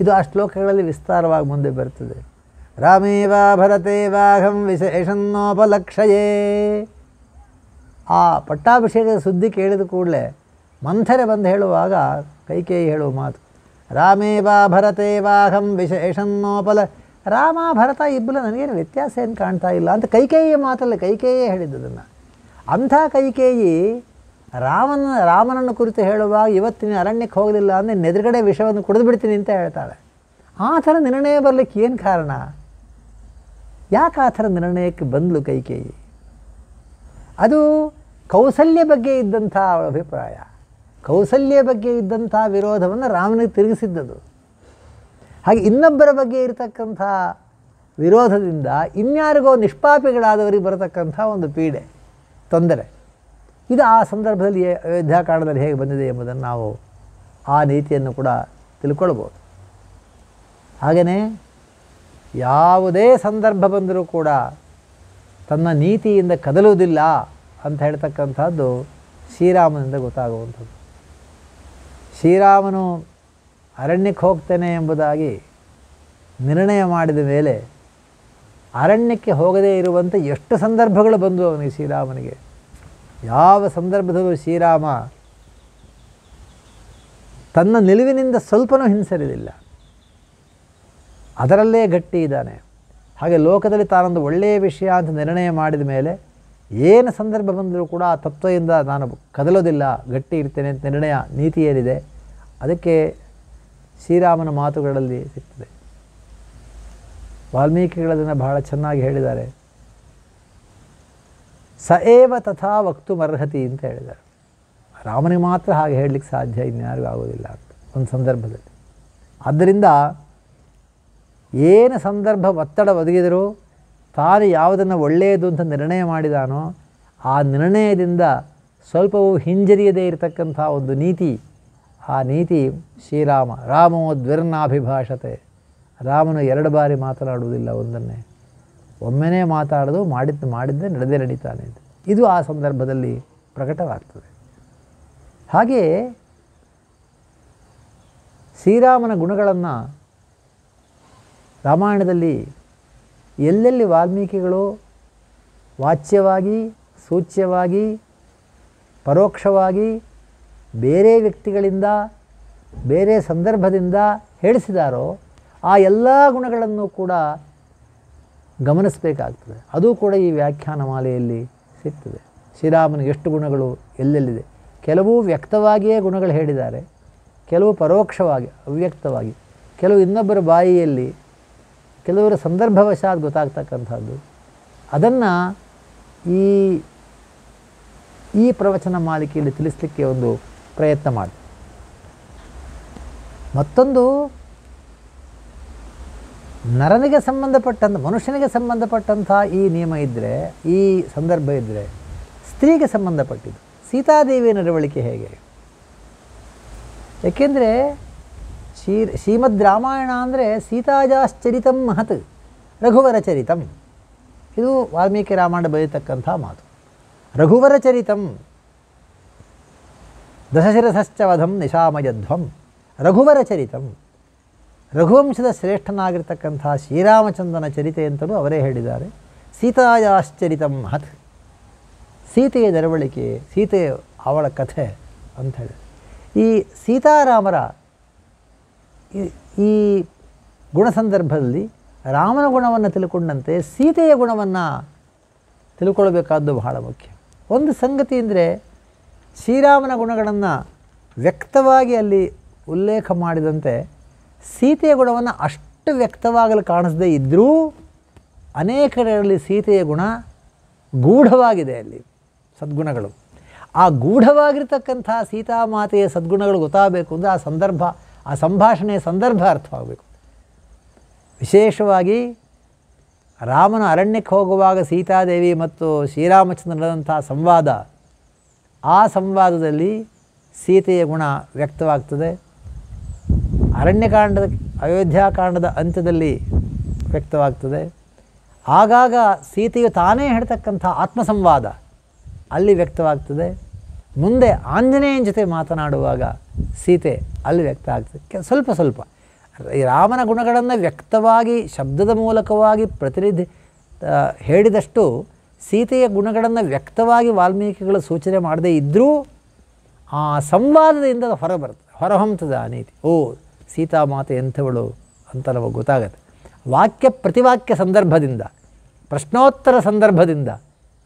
ಇದು ಆ ಶ್ಲೋಕಗಳಲ್ಲಿ ವಿಸ್ತಾರವಾಗಿ ಮುಂದೆ ಬರ್ತದೆ ರಾಮೇವ ಭರತೇವಾಘಂ ವಿಶೇಷನ್ನೋಪಲಕ್ಷಯೇ ಆ ಪಟ್ಟಾಭಿಷೇಕದ ಸುದ್ದಿ ಕೇಳಿದ ಕೂಡಲೇ ಮಂಥರೆ ಬಂದು ಹೇಳುವಾಗ ಕೈಕೇಯಿ ಹೇಳುವ ಮಾತು ರಾಮೇ ವಾ ಭರತೇ ವಾಹಂ ವಿಶೇಷನ್ನೋಪಲ ರಾಮ ಭರತ ಇಬ್ಬಲ ನನಗೇನು ವ್ಯತ್ಯಾಸ ಏನು ಕಾಣ್ತಾ ಇಲ್ಲ ಅಂತ ಕೈಕೇಯಿಯ ಮಾತಲ್ಲಿ ಕೈಕೇಯೇ ಹೇಳಿದ್ದದನ್ನು ಅಂಥ ಕೈಕೇಯಿ ರಾಮನ ರಾಮನನ್ನು ಕುರಿತು ಹೇಳುವಾಗ ಇವತ್ತಿನ ಅರಣ್ಯಕ್ಕೆ ಹೋಗಲಿಲ್ಲ ಅಂದರೆ ನೆದುರುಗಡೆ ವಿಷವನ್ನು ಕುಡಿದು ಬಿಡ್ತೀನಿ ಅಂತ ಹೇಳ್ತಾಳೆ ಆ ಥರ ನಿರ್ಣಯ ಬರಲಿಕ್ಕೆ ಏನು ಕಾರಣ ಯಾಕೆ ಆ ಥರ ನಿರ್ಣಯಕ್ಕೆ ಬಂದಲು ಕೈಕೇಯಿ ಅದು ಕೌಸಲ್ಯ ಬಗ್ಗೆ ಇದ್ದಂಥ ಅವಳ ಅಭಿಪ್ರಾಯ ಕೌಸಲ್ಯ ಬಗ್ಗೆ ಇದ್ದಂಥ ವಿರೋಧವನ್ನು ರಾಮನಿಗೆ ತಿರುಗಿಸಿದ್ದದು ಹಾಗೆ ಇನ್ನೊಬ್ಬರ ಬಗ್ಗೆ ಇರತಕ್ಕಂಥ ವಿರೋಧದಿಂದ ಇನ್ಯಾರಿಗೋ ನಿಷ್ಪಾಪಿಗಳಾದವರಿಗೆ ಬರತಕ್ಕಂಥ ಒಂದು ಪೀಡೆ ತೊಂದರೆ ಇದು ಆ ಸಂದರ್ಭದಲ್ಲಿ ಅಯೋಧ್ಯಾಕಾಂಡದಲ್ಲಿ ಹೇಗೆ ಬಂದಿದೆ ಎಂಬುದನ್ನು ನಾವು ಆ ನೀತಿಯನ್ನು ಕೂಡ ತಿಳ್ಕೊಳ್ಬೋದು ಹಾಗೆಯೇ ಯಾವುದೇ ಸಂದರ್ಭ ಬಂದರೂ ಕೂಡ ತನ್ನ ನೀತಿಯಿಂದ ಕದಲುವುದಿಲ್ಲ ಅಂತ ಹೇಳ್ತಕ್ಕಂಥದ್ದು ಶ್ರೀರಾಮನಿಂದ ಗೊತ್ತಾಗುವಂಥದ್ದು ಶ್ರೀರಾಮನು ಅರಣ್ಯಕ್ಕೆ ಹೋಗ್ತೇನೆ ಎಂಬುದಾಗಿ ನಿರ್ಣಯ ಮಾಡಿದ ಮೇಲೆ ಅರಣ್ಯಕ್ಕೆ ಹೋಗದೇ ಇರುವಂಥ ಎಷ್ಟು ಸಂದರ್ಭಗಳು ಬಂದವು ಅವನಿಗೆ ಶ್ರೀರಾಮನಿಗೆ ಯಾವ ಸಂದರ್ಭದಲ್ಲೂ ಶ್ರೀರಾಮ ತನ್ನ ನಿಲುವಿನಿಂದ ಸ್ವಲ್ಪನೂ ಹಿಂಸರಿದಿಲ್ಲ ಅದರಲ್ಲೇ ಗಟ್ಟಿ ಇದ್ದಾನೆ ಹಾಗೆ ಲೋಕದಲ್ಲಿ ತಾನೊಂದು ಒಳ್ಳೆಯ ವಿಷಯ ಅಂತ ನಿರ್ಣಯ ಮಾಡಿದ ಮೇಲೆ ಏನು ಸಂದರ್ಭ ಬಂದರೂ ಕೂಡ ಆ ತತ್ವದಿಂದ ನಾನು ಕದಲೋದಿಲ್ಲ ಗಟ್ಟಿ ಇರ್ತೇನೆ ಅಂತ ನಿರ್ಣಯ ನೀತಿ ಏನಿದೆ ಅದಕ್ಕೆ ಶ್ರೀರಾಮನ ಮಾತುಗಳಲ್ಲಿ ಸಿಗ್ತದೆ ವಾಲ್ಮೀಕಿಗಳದನ್ನು ಬಹಳ ಚೆನ್ನಾಗಿ ಹೇಳಿದ್ದಾರೆ ಸಏವ ತಥಾ ವಕ್ತು ಅರ್ಹತಿ ಅಂತ ಹೇಳಿದ್ದಾರೆ ರಾಮನಿಗೆ ಮಾತ್ರ ಹಾಗೆ ಹೇಳಲಿಕ್ಕೆ ಸಾಧ್ಯ ಇನ್ಯಾರಿಗೂ ಆಗೋದಿಲ್ಲ ಅಂತ ಒಂದು ಸಂದರ್ಭದಲ್ಲಿ ಆದ್ದರಿಂದ ಏನು ಸಂದರ್ಭ ಒತ್ತಡ ಒದಗಿದರೂ ತಾನು ಯಾವುದನ್ನು ಒಳ್ಳೆಯದು ಅಂತ ನಿರ್ಣಯ ಮಾಡಿದಾನೋ ಆ ನಿರ್ಣಯದಿಂದ ಸ್ವಲ್ಪವೂ ಹಿಂಜರಿಯದೇ ಇರತಕ್ಕಂಥ ಒಂದು ನೀತಿ ಆ ನೀತಿ ಶ್ರೀರಾಮ ರಾಮೋ ದ್ವಿರ್ನಾಭಿಭಾಷತೆ ರಾಮನು ಎರಡು ಬಾರಿ ಮಾತನಾಡುವುದಿಲ್ಲ ಒಂದನ್ನೇ ಒಮ್ಮೆನೇ ಮಾತಾಡೋದು ಮಾಡಿದ್ದು ಮಾಡಿದ್ದೇ ನಡೆದೇ ನಡೀತಾನೆ ಇದು ಆ ಸಂದರ್ಭದಲ್ಲಿ ಪ್ರಕಟವಾಗ್ತದೆ ಹಾಗೆಯೇ ಶ್ರೀರಾಮನ ಗುಣಗಳನ್ನು ರಾಮಾಯಣದಲ್ಲಿ ಎಲ್ಲೆಲ್ಲಿ ವಾಲ್ಮೀಕಿಗಳು ವಾಚ್ಯವಾಗಿ ಸೂಚ್ಯವಾಗಿ ಪರೋಕ್ಷವಾಗಿ ಬೇರೆ ವ್ಯಕ್ತಿಗಳಿಂದ ಬೇರೆ ಸಂದರ್ಭದಿಂದ ಹೇಳಿಸಿದಾರೋ ಆ ಎಲ್ಲ ಗುಣಗಳನ್ನು ಕೂಡ ಗಮನಿಸಬೇಕಾಗ್ತದೆ ಅದು ಕೂಡ ಈ ವ್ಯಾಖ್ಯಾನ ಮಾಲೆಯಲ್ಲಿ ಸಿಗ್ತದೆ ಶ್ರೀರಾಮನಿಗೆ ಎಷ್ಟು ಗುಣಗಳು ಎಲ್ಲೆಲ್ಲಿದೆ ಕೆಲವು ವ್ಯಕ್ತವಾಗಿಯೇ ಗುಣಗಳು ಹೇಳಿದ್ದಾರೆ ಕೆಲವು ಪರೋಕ್ಷವಾಗಿ ಅವ್ಯಕ್ತವಾಗಿ ಕೆಲವು ಇನ್ನೊಬ್ಬರ ಬಾಯಿಯಲ್ಲಿ ಕೆಲವರ ಸಂದರ್ಭವಶಾತ್ ಗೊತ್ತಾಗ್ತಕ್ಕಂಥದ್ದು ಅದನ್ನು ಈ ಈ ಪ್ರವಚನ ಮಾಲಿಕೆಯಲ್ಲಿ ತಿಳಿಸಲಿಕ್ಕೆ ಒಂದು ಪ್ರಯತ್ನ ಮಾಡಿ ಮತ್ತೊಂದು ನರನಿಗೆ ಸಂಬಂಧಪಟ್ಟಂಥ ಮನುಷ್ಯನಿಗೆ ಸಂಬಂಧಪಟ್ಟಂಥ ಈ ನಿಯಮ ಇದ್ದರೆ ಈ ಸಂದರ್ಭ ಇದ್ದರೆ ಸ್ತ್ರೀಗೆ ಸಂಬಂಧಪಟ್ಟಿದ್ದು ಸೀತಾದೇವಿಯ ನಡವಳಿಕೆ ಹೇಗೆ ಏಕೆಂದರೆ ಶ್ರೀ ಶ್ರೀಮದ್ ರಾಮಾಯಣ ಅಂದರೆ ಸೀತಾಜಾಶ್ಚರಿತಂ ಮಹತ್ ರಘುವರ ಚರಿತಂ ಇದು ವಾಲ್ಮೀಕಿ ರಾಮಾಯಣ ಬರೆಯತಕ್ಕಂಥ ಮಾತು ರಘುವರ ಚರಿತಂ ದಶಶಿರಸಶ್ಚವಧಂ ನಿಶಾಮಯಧ್ವಂ ರಘುವರ ಚರಿತಂ ರಘುವಂಶದ ಶ್ರೇಷ್ಠನಾಗಿರ್ತಕ್ಕಂಥ ಶ್ರೀರಾಮಚಂದ್ರನ ಚರಿತೆ ಅಂತಲೂ ಅವರೇ ಹೇಳಿದ್ದಾರೆ ಸೀತಾಯಾಶ್ಚರಿತಂ ಮಹತ್ ಸೀತೆಯ ನರವಳಿಕೆ ಸೀತೆ ಅವಳ ಕಥೆ ಅಂತ ಈ ಸೀತಾರಾಮರ ಈ ಗುಣ ಸಂದರ್ಭದಲ್ಲಿ ರಾಮನ ಗುಣವನ್ನು ತಿಳ್ಕೊಂಡಂತೆ ಸೀತೆಯ ಗುಣವನ್ನು ತಿಳ್ಕೊಳ್ಬೇಕಾದ್ದು ಬಹಳ ಮುಖ್ಯ ಒಂದು ಸಂಗತಿ ಅಂದರೆ ಶ್ರೀರಾಮನ ಗುಣಗಳನ್ನು ವ್ಯಕ್ತವಾಗಿ ಅಲ್ಲಿ ಉಲ್ಲೇಖ ಮಾಡಿದಂತೆ ಸೀತೆಯ ಗುಣವನ್ನು ಅಷ್ಟು ವ್ಯಕ್ತವಾಗಲು ಕಾಣಿಸದೇ ಇದ್ದರೂ ಅನೇಕರಲ್ಲಿ ಸೀತೆಯ ಗುಣ ಗೂಢವಾಗಿದೆ ಅಲ್ಲಿ ಸದ್ಗುಣಗಳು ಆ ಗೂಢವಾಗಿರ್ತಕ್ಕಂಥ ಸೀತಾಮಾತೆಯ ಸದ್ಗುಣಗಳು ಗೊತ್ತಾಗಬೇಕು ಅಂದರೆ ಆ ಸಂದರ್ಭ ಆ ಸಂಭಾಷಣೆಯ ಸಂದರ್ಭ ಅರ್ಥವಾಗಬೇಕು ವಿಶೇಷವಾಗಿ ರಾಮನ ಅರಣ್ಯಕ್ಕೆ ಹೋಗುವಾಗ ಸೀತಾದೇವಿ ಮತ್ತು ಶ್ರೀರಾಮಚಂದ್ರನಂತಹ ಸಂವಾದ ಆ ಸಂವಾದದಲ್ಲಿ ಸೀತೆಯ ಗುಣ ವ್ಯಕ್ತವಾಗ್ತದೆ ಅರಣ್ಯಕಾಂಡದ ಅಯೋಧ್ಯಾಕಾಂಡದ ಅಂತ್ಯದಲ್ಲಿ ವ್ಯಕ್ತವಾಗ್ತದೆ ಆಗಾಗ ಸೀತೆಯು ತಾನೇ ಹೇಳ್ತಕ್ಕಂಥ ಸಂವಾದ ಅಲ್ಲಿ ವ್ಯಕ್ತವಾಗ್ತದೆ ಮುಂದೆ ಆಂಜನೇಯನ ಜೊತೆ ಮಾತನಾಡುವಾಗ ಸೀತೆ ಅಲ್ಲಿ ವ್ಯಕ್ತ ಆಗ್ತದೆ ಕೆ ಸ್ವಲ್ಪ ಸ್ವಲ್ಪ ರಾಮನ ಗುಣಗಳನ್ನು ವ್ಯಕ್ತವಾಗಿ ಶಬ್ದದ ಮೂಲಕವಾಗಿ ಪ್ರತಿನಿಧಿ ಹೇಳಿದಷ್ಟು ಸೀತೆಯ ಗುಣಗಳನ್ನು ವ್ಯಕ್ತವಾಗಿ ವಾಲ್ಮೀಕಿಗಳು ಸೂಚನೆ ಮಾಡದೇ ಇದ್ದರೂ ಆ ಸಂವಾದದಿಂದ ಹೊರ ಬರ್ತದೆ ಹೊರಹೊಂತದ ಆ ನೀತಿ ಓ ಮಾತೆ ಎಂಥವಳು ಅಂತ ನಮಗೆ ಗೊತ್ತಾಗತ್ತೆ ವಾಕ್ಯ ಪ್ರತಿವಾಕ್ಯ ಸಂದರ್ಭದಿಂದ ಪ್ರಶ್ನೋತ್ತರ ಸಂದರ್ಭದಿಂದ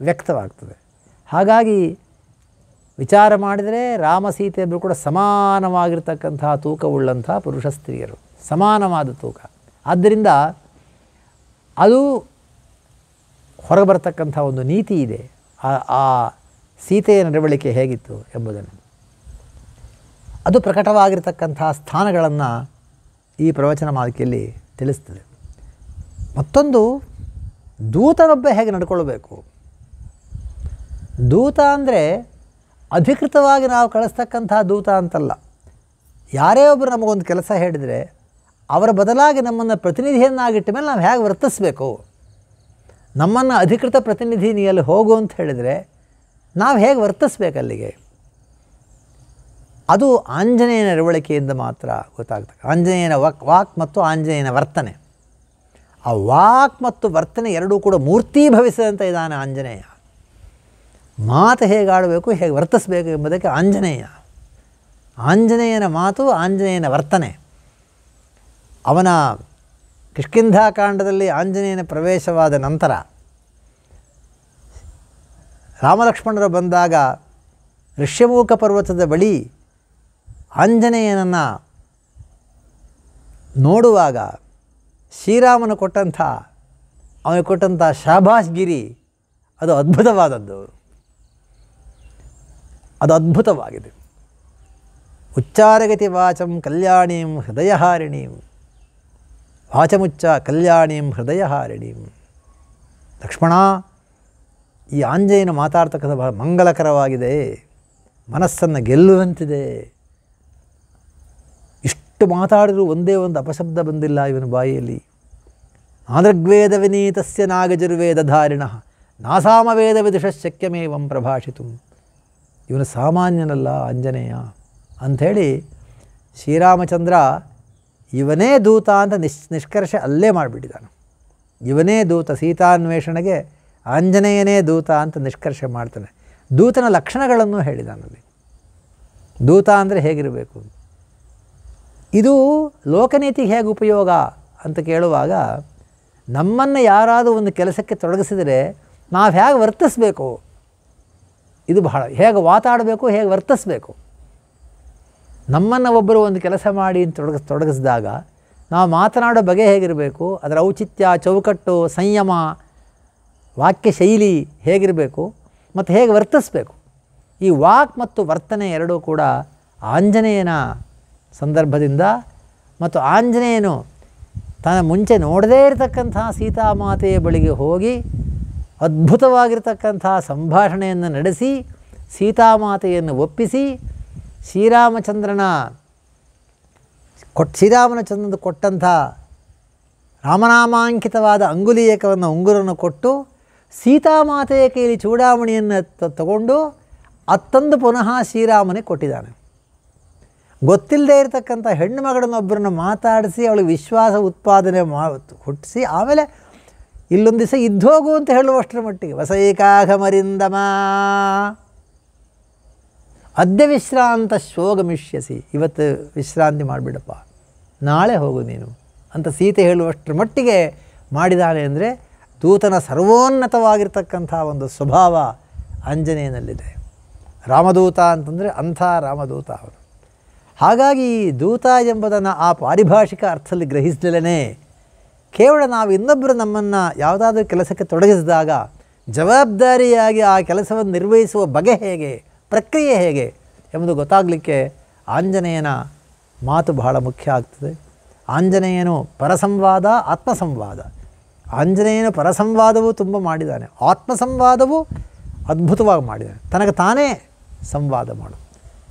ವ್ಯಕ್ತವಾಗ್ತದೆ ಹಾಗಾಗಿ ವಿಚಾರ ಮಾಡಿದರೆ ರಾಮ ಸೀತೆಯಲ್ಲೂ ಕೂಡ ಸಮಾನವಾಗಿರ್ತಕ್ಕಂತಹ ತೂಕವುಳ್ಳಂಥ ಪುರುಷ ಸ್ತ್ರೀಯರು ಸಮಾನವಾದ ತೂಕ ಆದ್ದರಿಂದ ಅದು ಹೊರಗೆ ಹೊರಬರ್ತಕ್ಕಂಥ ಒಂದು ನೀತಿ ಇದೆ ಆ ಸೀತೆಯ ನಡವಳಿಕೆ ಹೇಗಿತ್ತು ಎಂಬುದನ್ನು ಅದು ಪ್ರಕಟವಾಗಿರ್ತಕ್ಕಂಥ ಸ್ಥಾನಗಳನ್ನು ಈ ಪ್ರವಚನ ಮಾಲಿಕೆಯಲ್ಲಿ ತಿಳಿಸ್ತದೆ ಮತ್ತೊಂದು ದೂತನೊಬ್ಬ ಹೇಗೆ ನಡ್ಕೊಳ್ಬೇಕು ದೂತ ಅಂದರೆ ಅಧಿಕೃತವಾಗಿ ನಾವು ಕಳಿಸ್ತಕ್ಕಂಥ ದೂತ ಅಂತಲ್ಲ ಯಾರೇ ಒಬ್ಬರು ನಮಗೊಂದು ಕೆಲಸ ಹೇಳಿದರೆ ಅವರ ಬದಲಾಗಿ ನಮ್ಮನ್ನು ಪ್ರತಿನಿಧಿಯನ್ನಾಗಿಟ್ಟ ಮೇಲೆ ನಾವು ಹೇಗೆ ವರ್ತಿಸ್ಬೇಕು ನಮ್ಮನ್ನು ಅಧಿಕೃತ ಪ್ರತಿನಿಧಿ ಹೋಗು ಅಂತ ಹೇಳಿದರೆ ನಾವು ಹೇಗೆ ವರ್ತಿಸ್ಬೇಕು ಅಲ್ಲಿಗೆ ಅದು ಆಂಜನೇಯನ ನಡವಳಿಕೆಯಿಂದ ಮಾತ್ರ ಗೊತ್ತಾಗ್ತದೆ ಆಂಜನೇಯನ ವಕ್ ವಾಕ್ ಮತ್ತು ಆಂಜನೇಯನ ವರ್ತನೆ ಆ ವಾಕ್ ಮತ್ತು ವರ್ತನೆ ಎರಡೂ ಕೂಡ ಮೂರ್ತಿ ಭವಿಸಿದಂಥ ಇದ್ದಾನೆ ಆಂಜನೇಯ ಮಾತು ಹೇಗೆ ಆಡಬೇಕು ಹೇಗೆ ವರ್ತಿಸಬೇಕು ಎಂಬುದಕ್ಕೆ ಆಂಜನೇಯ ಆಂಜನೇಯನ ಮಾತು ಆಂಜನೇಯನ ವರ್ತನೆ ಅವನ ಕಿಷ್ಕಿಂಧಾಕಾಂಡದಲ್ಲಿ ಆಂಜನೇಯನ ಪ್ರವೇಶವಾದ ನಂತರ ರಾಮಲಕ್ಷ್ಮಣರು ಬಂದಾಗ ಋಷ್ಯಮೂಕ ಪರ್ವತದ ಬಳಿ ಆಂಜನೇಯನನ್ನು ನೋಡುವಾಗ ಶ್ರೀರಾಮನು ಕೊಟ್ಟಂಥ ಅವನಿಗೆ ಕೊಟ್ಟಂಥ ಶಾಭಾಷ್ಗಿರಿ ಅದು ಅದ್ಭುತವಾದದ್ದು ಅದು ಅದ್ಭುತವಾಗಿದೆ ಉಚ್ಚಾರಗತಿ ವಾಚಂ ಕಲ್ಯಾಣೀಂ ಹೃದಯಹಾರಿಣೀಂ ವಾಚಮುಚ್ಚ ಕಲ್ಯಾಣೀಂ ಹೃದಯಹಾರಿಣೀಂ ಲಕ್ಷ್ಮಣ ಈ ಆಂಜನೇಯನ ಮಾತಾಡ್ತಕ್ಕಂಥ ಬಹಳ ಮಂಗಲಕರವಾಗಿದೆ ಮನಸ್ಸನ್ನು ಗೆಲ್ಲುವಂತಿದೆ ಇಷ್ಟು ಮಾತಾಡಿದರೂ ಒಂದೇ ಒಂದು ಅಪಶಬ್ದ ಬಂದಿಲ್ಲ ಇವನ ಬಾಯಿಯಲ್ಲಿ ನಾದೃಗ್ವೇದ ವಿನೀತಸ್ಯ ನಾಗಜುರ್ವೇದಧಾರಿಣ ನಾಸಾಮವೇದ ವಿದುಷ ಶಕ್ಯಮೇವಂ ಪ್ರಭಾಷಿತು ಇವನು ಸಾಮಾನ್ಯನಲ್ಲ ಆಂಜನೇಯ ಅಂಥೇಳಿ ಶ್ರೀರಾಮಚಂದ್ರ ಇವನೇ ದೂತ ಅಂತ ನಿಶ್ ನಿಷ್ಕರ್ಷೆ ಅಲ್ಲೇ ಮಾಡಿಬಿಟ್ಟಿದ್ದಾನೆ ಇವನೇ ದೂತ ಸೀತಾನ್ವೇಷಣೆಗೆ ಆಂಜನೇಯನೇ ದೂತ ಅಂತ ನಿಷ್ಕರ್ಷ ಮಾಡ್ತಾನೆ ದೂತನ ಲಕ್ಷಣಗಳನ್ನು ಹೇಳಿದಾನಲ್ಲಿ ದೂತ ಅಂದರೆ ಹೇಗಿರಬೇಕು ಇದು ಲೋಕನೀತಿಗೆ ಹೇಗೆ ಉಪಯೋಗ ಅಂತ ಕೇಳುವಾಗ ನಮ್ಮನ್ನು ಯಾರಾದರೂ ಒಂದು ಕೆಲಸಕ್ಕೆ ತೊಡಗಿಸಿದರೆ ನಾವು ಹೇಗೆ ವರ್ತಿಸಬೇಕು ಇದು ಬಹಳ ಹೇಗೆ ಮಾತಾಡಬೇಕು ಹೇಗೆ ವರ್ತಿಸ್ಬೇಕು ನಮ್ಮನ್ನು ಒಬ್ಬರು ಒಂದು ಕೆಲಸ ಮಾಡಿ ತೊಡಗಿಸ್ ತೊಡಗಿಸಿದಾಗ ನಾವು ಮಾತನಾಡೋ ಬಗೆ ಹೇಗಿರಬೇಕು ಅದರ ಔಚಿತ್ಯ ಚೌಕಟ್ಟು ಸಂಯಮ ವಾಕ್ಯ ಶೈಲಿ ಹೇಗಿರಬೇಕು ಮತ್ತು ಹೇಗೆ ವರ್ತಿಸ್ಬೇಕು ಈ ವಾಕ್ ಮತ್ತು ವರ್ತನೆ ಎರಡೂ ಕೂಡ ಆಂಜನೇಯನ ಸಂದರ್ಭದಿಂದ ಮತ್ತು ಆಂಜನೇಯನು ತನ್ನ ಮುಂಚೆ ನೋಡದೇ ಇರತಕ್ಕಂತಹ ಸೀತಾಮಾತೆಯ ಬಳಿಗೆ ಹೋಗಿ ಅದ್ಭುತವಾಗಿರತಕ್ಕಂಥ ಸಂಭಾಷಣೆಯನ್ನು ನಡೆಸಿ ಸೀತಾಮಾತೆಯನ್ನು ಒಪ್ಪಿಸಿ ಶ್ರೀರಾಮಚಂದ್ರನ ಕೊಟ್ ಶ್ರೀರಾಮನಚಂದ್ರ ಕೊಟ್ಟಂಥ ರಾಮನಾಮಾಂಕಿತವಾದ ಅಂಗುಲಿ ಏಕವನ್ನು ಉಂಗುರನ್ನು ಕೊಟ್ಟು ಸೀತಾಮಾತೆಯ ಕೈಲಿ ಚೂಡಾಮಣಿಯನ್ನು ತಗೊಂಡು ಅತ್ತಂದು ಪುನಃ ಶ್ರೀರಾಮನಿಗೆ ಕೊಟ್ಟಿದ್ದಾನೆ ಗೊತ್ತಿಲ್ಲದೆ ಇರತಕ್ಕಂಥ ಹೆಣ್ಣು ಮಗಳನ್ನೊಬ್ಬರನ್ನು ಮಾತಾಡಿಸಿ ಅವಳು ವಿಶ್ವಾಸ ಉತ್ಪಾದನೆ ಮಾ ಹುಟ್ಟಿಸಿ ಆಮೇಲೆ ಇಲ್ಲೊಂದು ದಿವಸ ಇದ್ದೋಗು ಅಂತ ಹೇಳುವಷ್ಟರ ಮಟ್ಟಿಗೆ ವಸೈಕಾಘಮರಿಂದಮ ಅದ್ಯ ವಿಶ್ರಾಂತ ಶೋಗಮಿಷ್ಯಸಿ ಇವತ್ತು ವಿಶ್ರಾಂತಿ ಮಾಡಿಬಿಡಪ್ಪ ನಾಳೆ ಹೋಗು ನೀನು ಅಂತ ಸೀತೆ ಹೇಳುವಷ್ಟರ ಮಟ್ಟಿಗೆ ಮಾಡಿದಾಳೆ ಅಂದರೆ ದೂತನ ಸರ್ವೋನ್ನತವಾಗಿರ್ತಕ್ಕಂಥ ಒಂದು ಸ್ವಭಾವ ಆಂಜನೇಯನಲ್ಲಿದೆ ರಾಮದೂತ ಅಂತಂದರೆ ಅಂಥ ರಾಮದೂತ ಅವನು ಹಾಗಾಗಿ ದೂತ ಎಂಬುದನ್ನು ಆ ಪಾರಿಭಾಷಿಕ ಅರ್ಥದಲ್ಲಿ ಗ್ರಹಿಸಲೇ ಕೇವಲ ನಾವು ಇನ್ನೊಬ್ಬರು ನಮ್ಮನ್ನು ಯಾವುದಾದ್ರೂ ಕೆಲಸಕ್ಕೆ ತೊಡಗಿಸಿದಾಗ ಜವಾಬ್ದಾರಿಯಾಗಿ ಆ ಕೆಲಸವನ್ನು ನಿರ್ವಹಿಸುವ ಬಗೆ ಹೇಗೆ ಪ್ರಕ್ರಿಯೆ ಹೇಗೆ ಎಂಬುದು ಗೊತ್ತಾಗಲಿಕ್ಕೆ ಆಂಜನೇಯನ ಮಾತು ಬಹಳ ಮುಖ್ಯ ಆಗ್ತದೆ ಆಂಜನೇಯನು ಪರಸಂವಾದ ಆತ್ಮಸಂವಾದ ಆಂಜನೇಯನ ಪರಸಂವಾದವೂ ತುಂಬ ಮಾಡಿದ್ದಾನೆ ಸಂವಾದವೂ ಅದ್ಭುತವಾಗಿ ಮಾಡಿದ್ದಾನೆ ತನಗೆ ತಾನೇ ಸಂವಾದ ಮಾಡು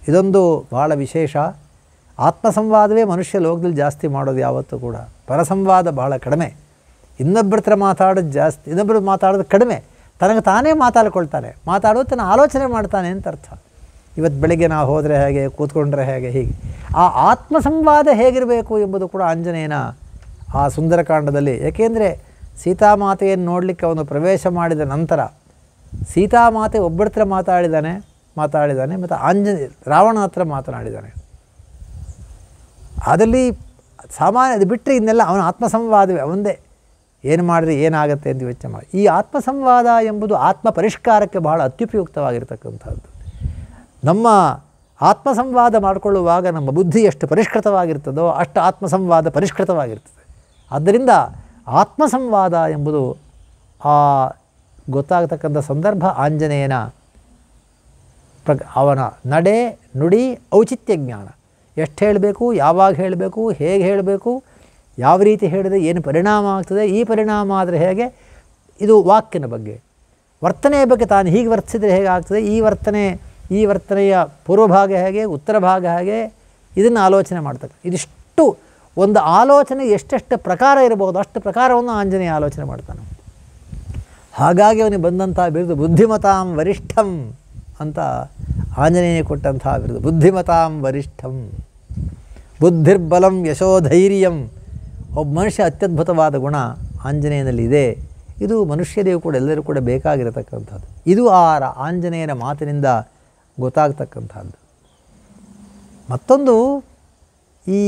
ಇದೊಂದು ಬಹಳ ವಿಶೇಷ ಆತ್ಮ ಸಂವಾದವೇ ಮನುಷ್ಯ ಲೋಕದಲ್ಲಿ ಜಾಸ್ತಿ ಮಾಡೋದು ಯಾವತ್ತೂ ಕೂಡ ಪರಸಂವಾದ ಬಹಳ ಕಡಿಮೆ ಇನ್ನೊಬ್ಬರ ಹತ್ರ ಮಾತಾಡೋದು ಜಾಸ್ತಿ ಇನ್ನೊಬ್ಬರು ಮಾತಾಡೋದು ಕಡಿಮೆ ತನಗೆ ತಾನೇ ಮಾತಾಡ್ಕೊಳ್ತಾನೆ ಮಾತಾಡೋದು ತನ್ನ ಆಲೋಚನೆ ಮಾಡ್ತಾನೆ ಅಂತ ಅರ್ಥ ಇವತ್ತು ಬೆಳಗ್ಗೆ ನಾವು ಹೋದರೆ ಹೇಗೆ ಕೂತ್ಕೊಂಡ್ರೆ ಹೇಗೆ ಹೀಗೆ ಆ ಆತ್ಮ ಸಂವಾದ ಹೇಗಿರಬೇಕು ಎಂಬುದು ಕೂಡ ಆಂಜನೇಯನ ಆ ಸುಂದರಕಾಂಡದಲ್ಲಿ ಏಕೆಂದರೆ ಸೀತಾಮಾತೆಯನ್ನು ನೋಡಲಿಕ್ಕೆ ಅವನು ಪ್ರವೇಶ ಮಾಡಿದ ನಂತರ ಸೀತಾಮಾತೆ ಒಬ್ಬರ ಹತ್ರ ಮಾತಾಡಿದ್ದಾನೆ ಮಾತಾಡಿದ್ದಾನೆ ಮತ್ತು ಆಂಜನೇಯ ರಾವಣ ಹತ್ರ ಮಾತನಾಡಿದ್ದಾನೆ ಅದರಲ್ಲಿ ಸಾಮಾನ್ಯ ಅದು ಬಿಟ್ಟರೆ ಇನ್ನೆಲ್ಲ ಅವನ ಆತ್ಮಸಂವಾದವೇ ಅವಂದೇ ಏನು ಮಾಡಿದ್ರೆ ಏನಾಗುತ್ತೆ ಅಂತ ಯೋಚನೆ ಮಾಡಿ ಈ ಆತ್ಮಸಂವಾದ ಎಂಬುದು ಆತ್ಮ ಪರಿಷ್ಕಾರಕ್ಕೆ ಬಹಳ ಅತ್ಯುಪಯುಕ್ತವಾಗಿರ್ತಕ್ಕಂಥದ್ದು ನಮ್ಮ ಆತ್ಮಸಂವಾದ ಮಾಡಿಕೊಳ್ಳುವಾಗ ನಮ್ಮ ಬುದ್ಧಿ ಎಷ್ಟು ಪರಿಷ್ಕೃತವಾಗಿರ್ತದೋ ಅಷ್ಟು ಆತ್ಮಸಂವಾದ ಪರಿಷ್ಕೃತವಾಗಿರ್ತದೆ ಆದ್ದರಿಂದ ಆತ್ಮಸಂವಾದ ಎಂಬುದು ಆ ಗೊತ್ತಾಗತಕ್ಕಂಥ ಸಂದರ್ಭ ಆಂಜನೇಯನ ಪ್ರ ಅವನ ನಡೆ ನುಡಿ ಔಚಿತ್ಯ ಜ್ಞಾನ ಎಷ್ಟು ಹೇಳಬೇಕು ಯಾವಾಗ ಹೇಳಬೇಕು ಹೇಗೆ ಹೇಳಬೇಕು ಯಾವ ರೀತಿ ಹೇಳಿದರೆ ಏನು ಪರಿಣಾಮ ಆಗ್ತದೆ ಈ ಪರಿಣಾಮ ಆದರೆ ಹೇಗೆ ಇದು ವಾಕ್ಯನ ಬಗ್ಗೆ ವರ್ತನೆಯ ಬಗ್ಗೆ ತಾನು ಹೀಗೆ ವರ್ತಿಸಿದರೆ ಹೇಗೆ ಆಗ್ತದೆ ಈ ವರ್ತನೆ ಈ ವರ್ತನೆಯ ಪೂರ್ವಭಾಗ ಹೇಗೆ ಉತ್ತರ ಭಾಗ ಹೇಗೆ ಇದನ್ನು ಆಲೋಚನೆ ಮಾಡ್ತಕ್ಕ ಇದಿಷ್ಟು ಒಂದು ಆಲೋಚನೆ ಎಷ್ಟೆಷ್ಟು ಪ್ರಕಾರ ಇರಬಹುದು ಅಷ್ಟು ಪ್ರಕಾರವನ್ನು ಆಂಜನೇಯ ಆಲೋಚನೆ ಮಾಡ್ತಾನೆ ಹಾಗಾಗಿ ಅವನಿಗೆ ಬಂದಂಥ ಬಿರುದು ಬುದ್ಧಿಮತಾಂ ವರಿಷ್ಠಂ ಅಂತ ಆಂಜನೇಯ ಕೊಟ್ಟಂತಹ ಬಿರುದು ಬುದ್ಧಿಮತಾಂ ವರಿಷ್ಠಂ ಬುದ್ಧಿರ್ಬಲಂ ಯಶೋಧೈರ್ಯಂ ಒಬ್ಬ ಮನುಷ್ಯ ಅತ್ಯದ್ಭುತವಾದ ಗುಣ ಆಂಜನೇಯನಲ್ಲಿ ಇದೆ ಇದು ಮನುಷ್ಯರಿಗೂ ಕೂಡ ಎಲ್ಲರೂ ಕೂಡ ಬೇಕಾಗಿರತಕ್ಕಂಥದ್ದು ಇದು ಆ ಆಂಜನೇಯನ ಮಾತಿನಿಂದ ಗೊತ್ತಾಗ್ತಕ್ಕಂಥದ್ದು ಮತ್ತೊಂದು ಈ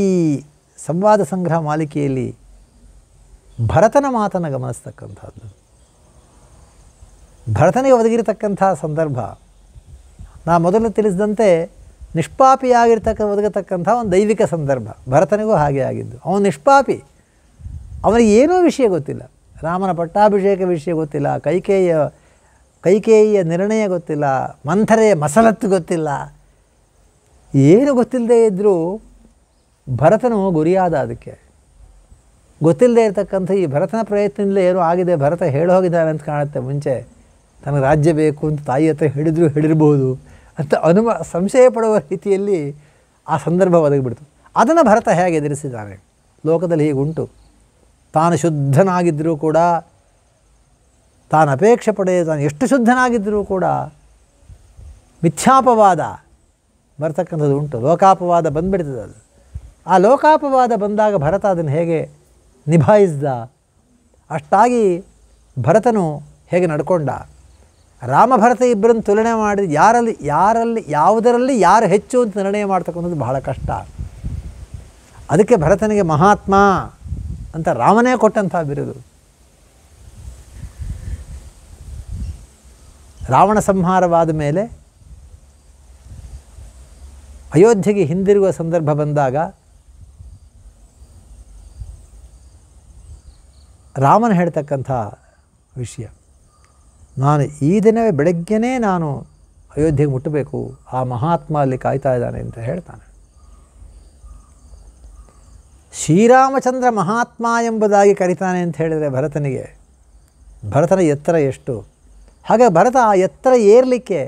ಸಂವಾದ ಸಂಗ್ರಹ ಮಾಲಿಕೆಯಲ್ಲಿ ಭರತನ ಮಾತನ್ನು ಗಮನಿಸ್ತಕ್ಕಂಥದ್ದು ಭರತನಿಗೆ ಒದಗಿರತಕ್ಕಂಥ ಸಂದರ್ಭ ನಾ ಮೊದಲು ತಿಳಿಸಿದಂತೆ ನಿಷ್ಪಾಪಿಯಾಗಿರ್ತಕ್ಕ ಒದಗತಕ್ಕಂಥ ಒಂದು ದೈವಿಕ ಸಂದರ್ಭ ಭರತನಿಗೂ ಹಾಗೆ ಆಗಿದ್ದು ಅವನು ನಿಷ್ಪಾಪಿ ಅವನಿಗೆ ಏನೂ ವಿಷಯ ಗೊತ್ತಿಲ್ಲ ರಾಮನ ಪಟ್ಟಾಭಿಷೇಕ ವಿಷಯ ಗೊತ್ತಿಲ್ಲ ಕೈಕೇಯ ಕೈಕೇಯಿಯ ನಿರ್ಣಯ ಗೊತ್ತಿಲ್ಲ ಮಂಥರೆಯ ಮಸಲತ್ತು ಗೊತ್ತಿಲ್ಲ ಏನು ಗೊತ್ತಿಲ್ಲದೆ ಇದ್ದರೂ ಭರತನು ಗುರಿಯಾದ ಅದಕ್ಕೆ ಗೊತ್ತಿಲ್ಲದೆ ಇರತಕ್ಕಂಥ ಈ ಭರತನ ಪ್ರಯತ್ನದಲ್ಲೇ ಏನೂ ಆಗಿದೆ ಭರತ ಹೇಳೋಗಿದ್ದಾನೆ ಅಂತ ಕಾಣುತ್ತೆ ಮುಂಚೆ ತನಗೆ ರಾಜ್ಯ ಬೇಕು ಅಂತ ತಾಯಿ ಹತ್ರ ಹಿಡಿದ್ರೂ ಹಿಡಿರ್ಬೋದು ಅಂತ ಅನುಮ ಸಂಶಯ ಪಡುವ ರೀತಿಯಲ್ಲಿ ಆ ಸಂದರ್ಭ ಒದಗಿಬಿಡ್ತು ಅದನ್ನು ಭರತ ಹೇಗೆ ಎದುರಿಸಿದ್ದಾನೆ ಲೋಕದಲ್ಲಿ ಹೀಗೆ ಉಂಟು ತಾನು ಶುದ್ಧನಾಗಿದ್ದರೂ ಕೂಡ ತಾನು ಅಪೇಕ್ಷೆ ಪಡೆಯ ತಾನು ಎಷ್ಟು ಶುದ್ಧನಾಗಿದ್ದರೂ ಕೂಡ ಮಿಥ್ಯಾಪವಾದ ಬರ್ತಕ್ಕಂಥದ್ದು ಉಂಟು ಲೋಕಾಪವಾದ ಬಂದುಬಿಡ್ತದೆ ಅದು ಆ ಲೋಕಾಪವಾದ ಬಂದಾಗ ಭರತ ಅದನ್ನು ಹೇಗೆ ನಿಭಾಯಿಸ್ದ ಅಷ್ಟಾಗಿ ಭರತನು ಹೇಗೆ ನಡ್ಕೊಂಡ ರಾಮಭರತ ಇಬ್ಬರನ್ನು ತುಲನೆ ಮಾಡಿದ ಯಾರಲ್ಲಿ ಯಾರಲ್ಲಿ ಯಾವುದರಲ್ಲಿ ಯಾರು ಹೆಚ್ಚು ಅಂತ ನಿರ್ಣಯ ಮಾಡ್ತಕ್ಕಂಥದ್ದು ಬಹಳ ಕಷ್ಟ ಅದಕ್ಕೆ ಭರತನಿಗೆ ಮಹಾತ್ಮ ಅಂತ ರಾಮನೇ ಕೊಟ್ಟಂಥ ಬಿರುದು ರಾವಣ ಸಂಹಾರವಾದ ಮೇಲೆ ಅಯೋಧ್ಯೆಗೆ ಹಿಂದಿರುಗುವ ಸಂದರ್ಭ ಬಂದಾಗ ರಾಮನ ಹೇಳ್ತಕ್ಕಂಥ ವಿಷಯ ನಾನು ಈ ದಿನವೇ ಬೆಳಗ್ಗೆನೇ ನಾನು ಅಯೋಧ್ಯೆಗೆ ಮುಟ್ಟಬೇಕು ಆ ಮಹಾತ್ಮ ಅಲ್ಲಿ ಕಾಯ್ತಾ ಇದ್ದಾನೆ ಅಂತ ಹೇಳ್ತಾನೆ ಶ್ರೀರಾಮಚಂದ್ರ ಮಹಾತ್ಮ ಎಂಬುದಾಗಿ ಕರಿತಾನೆ ಅಂತ ಹೇಳಿದರೆ ಭರತನಿಗೆ ಭರತನ ಎತ್ತರ ಎಷ್ಟು ಹಾಗೆ ಭರತ ಆ ಎತ್ತರ ಏರಲಿಕ್ಕೆ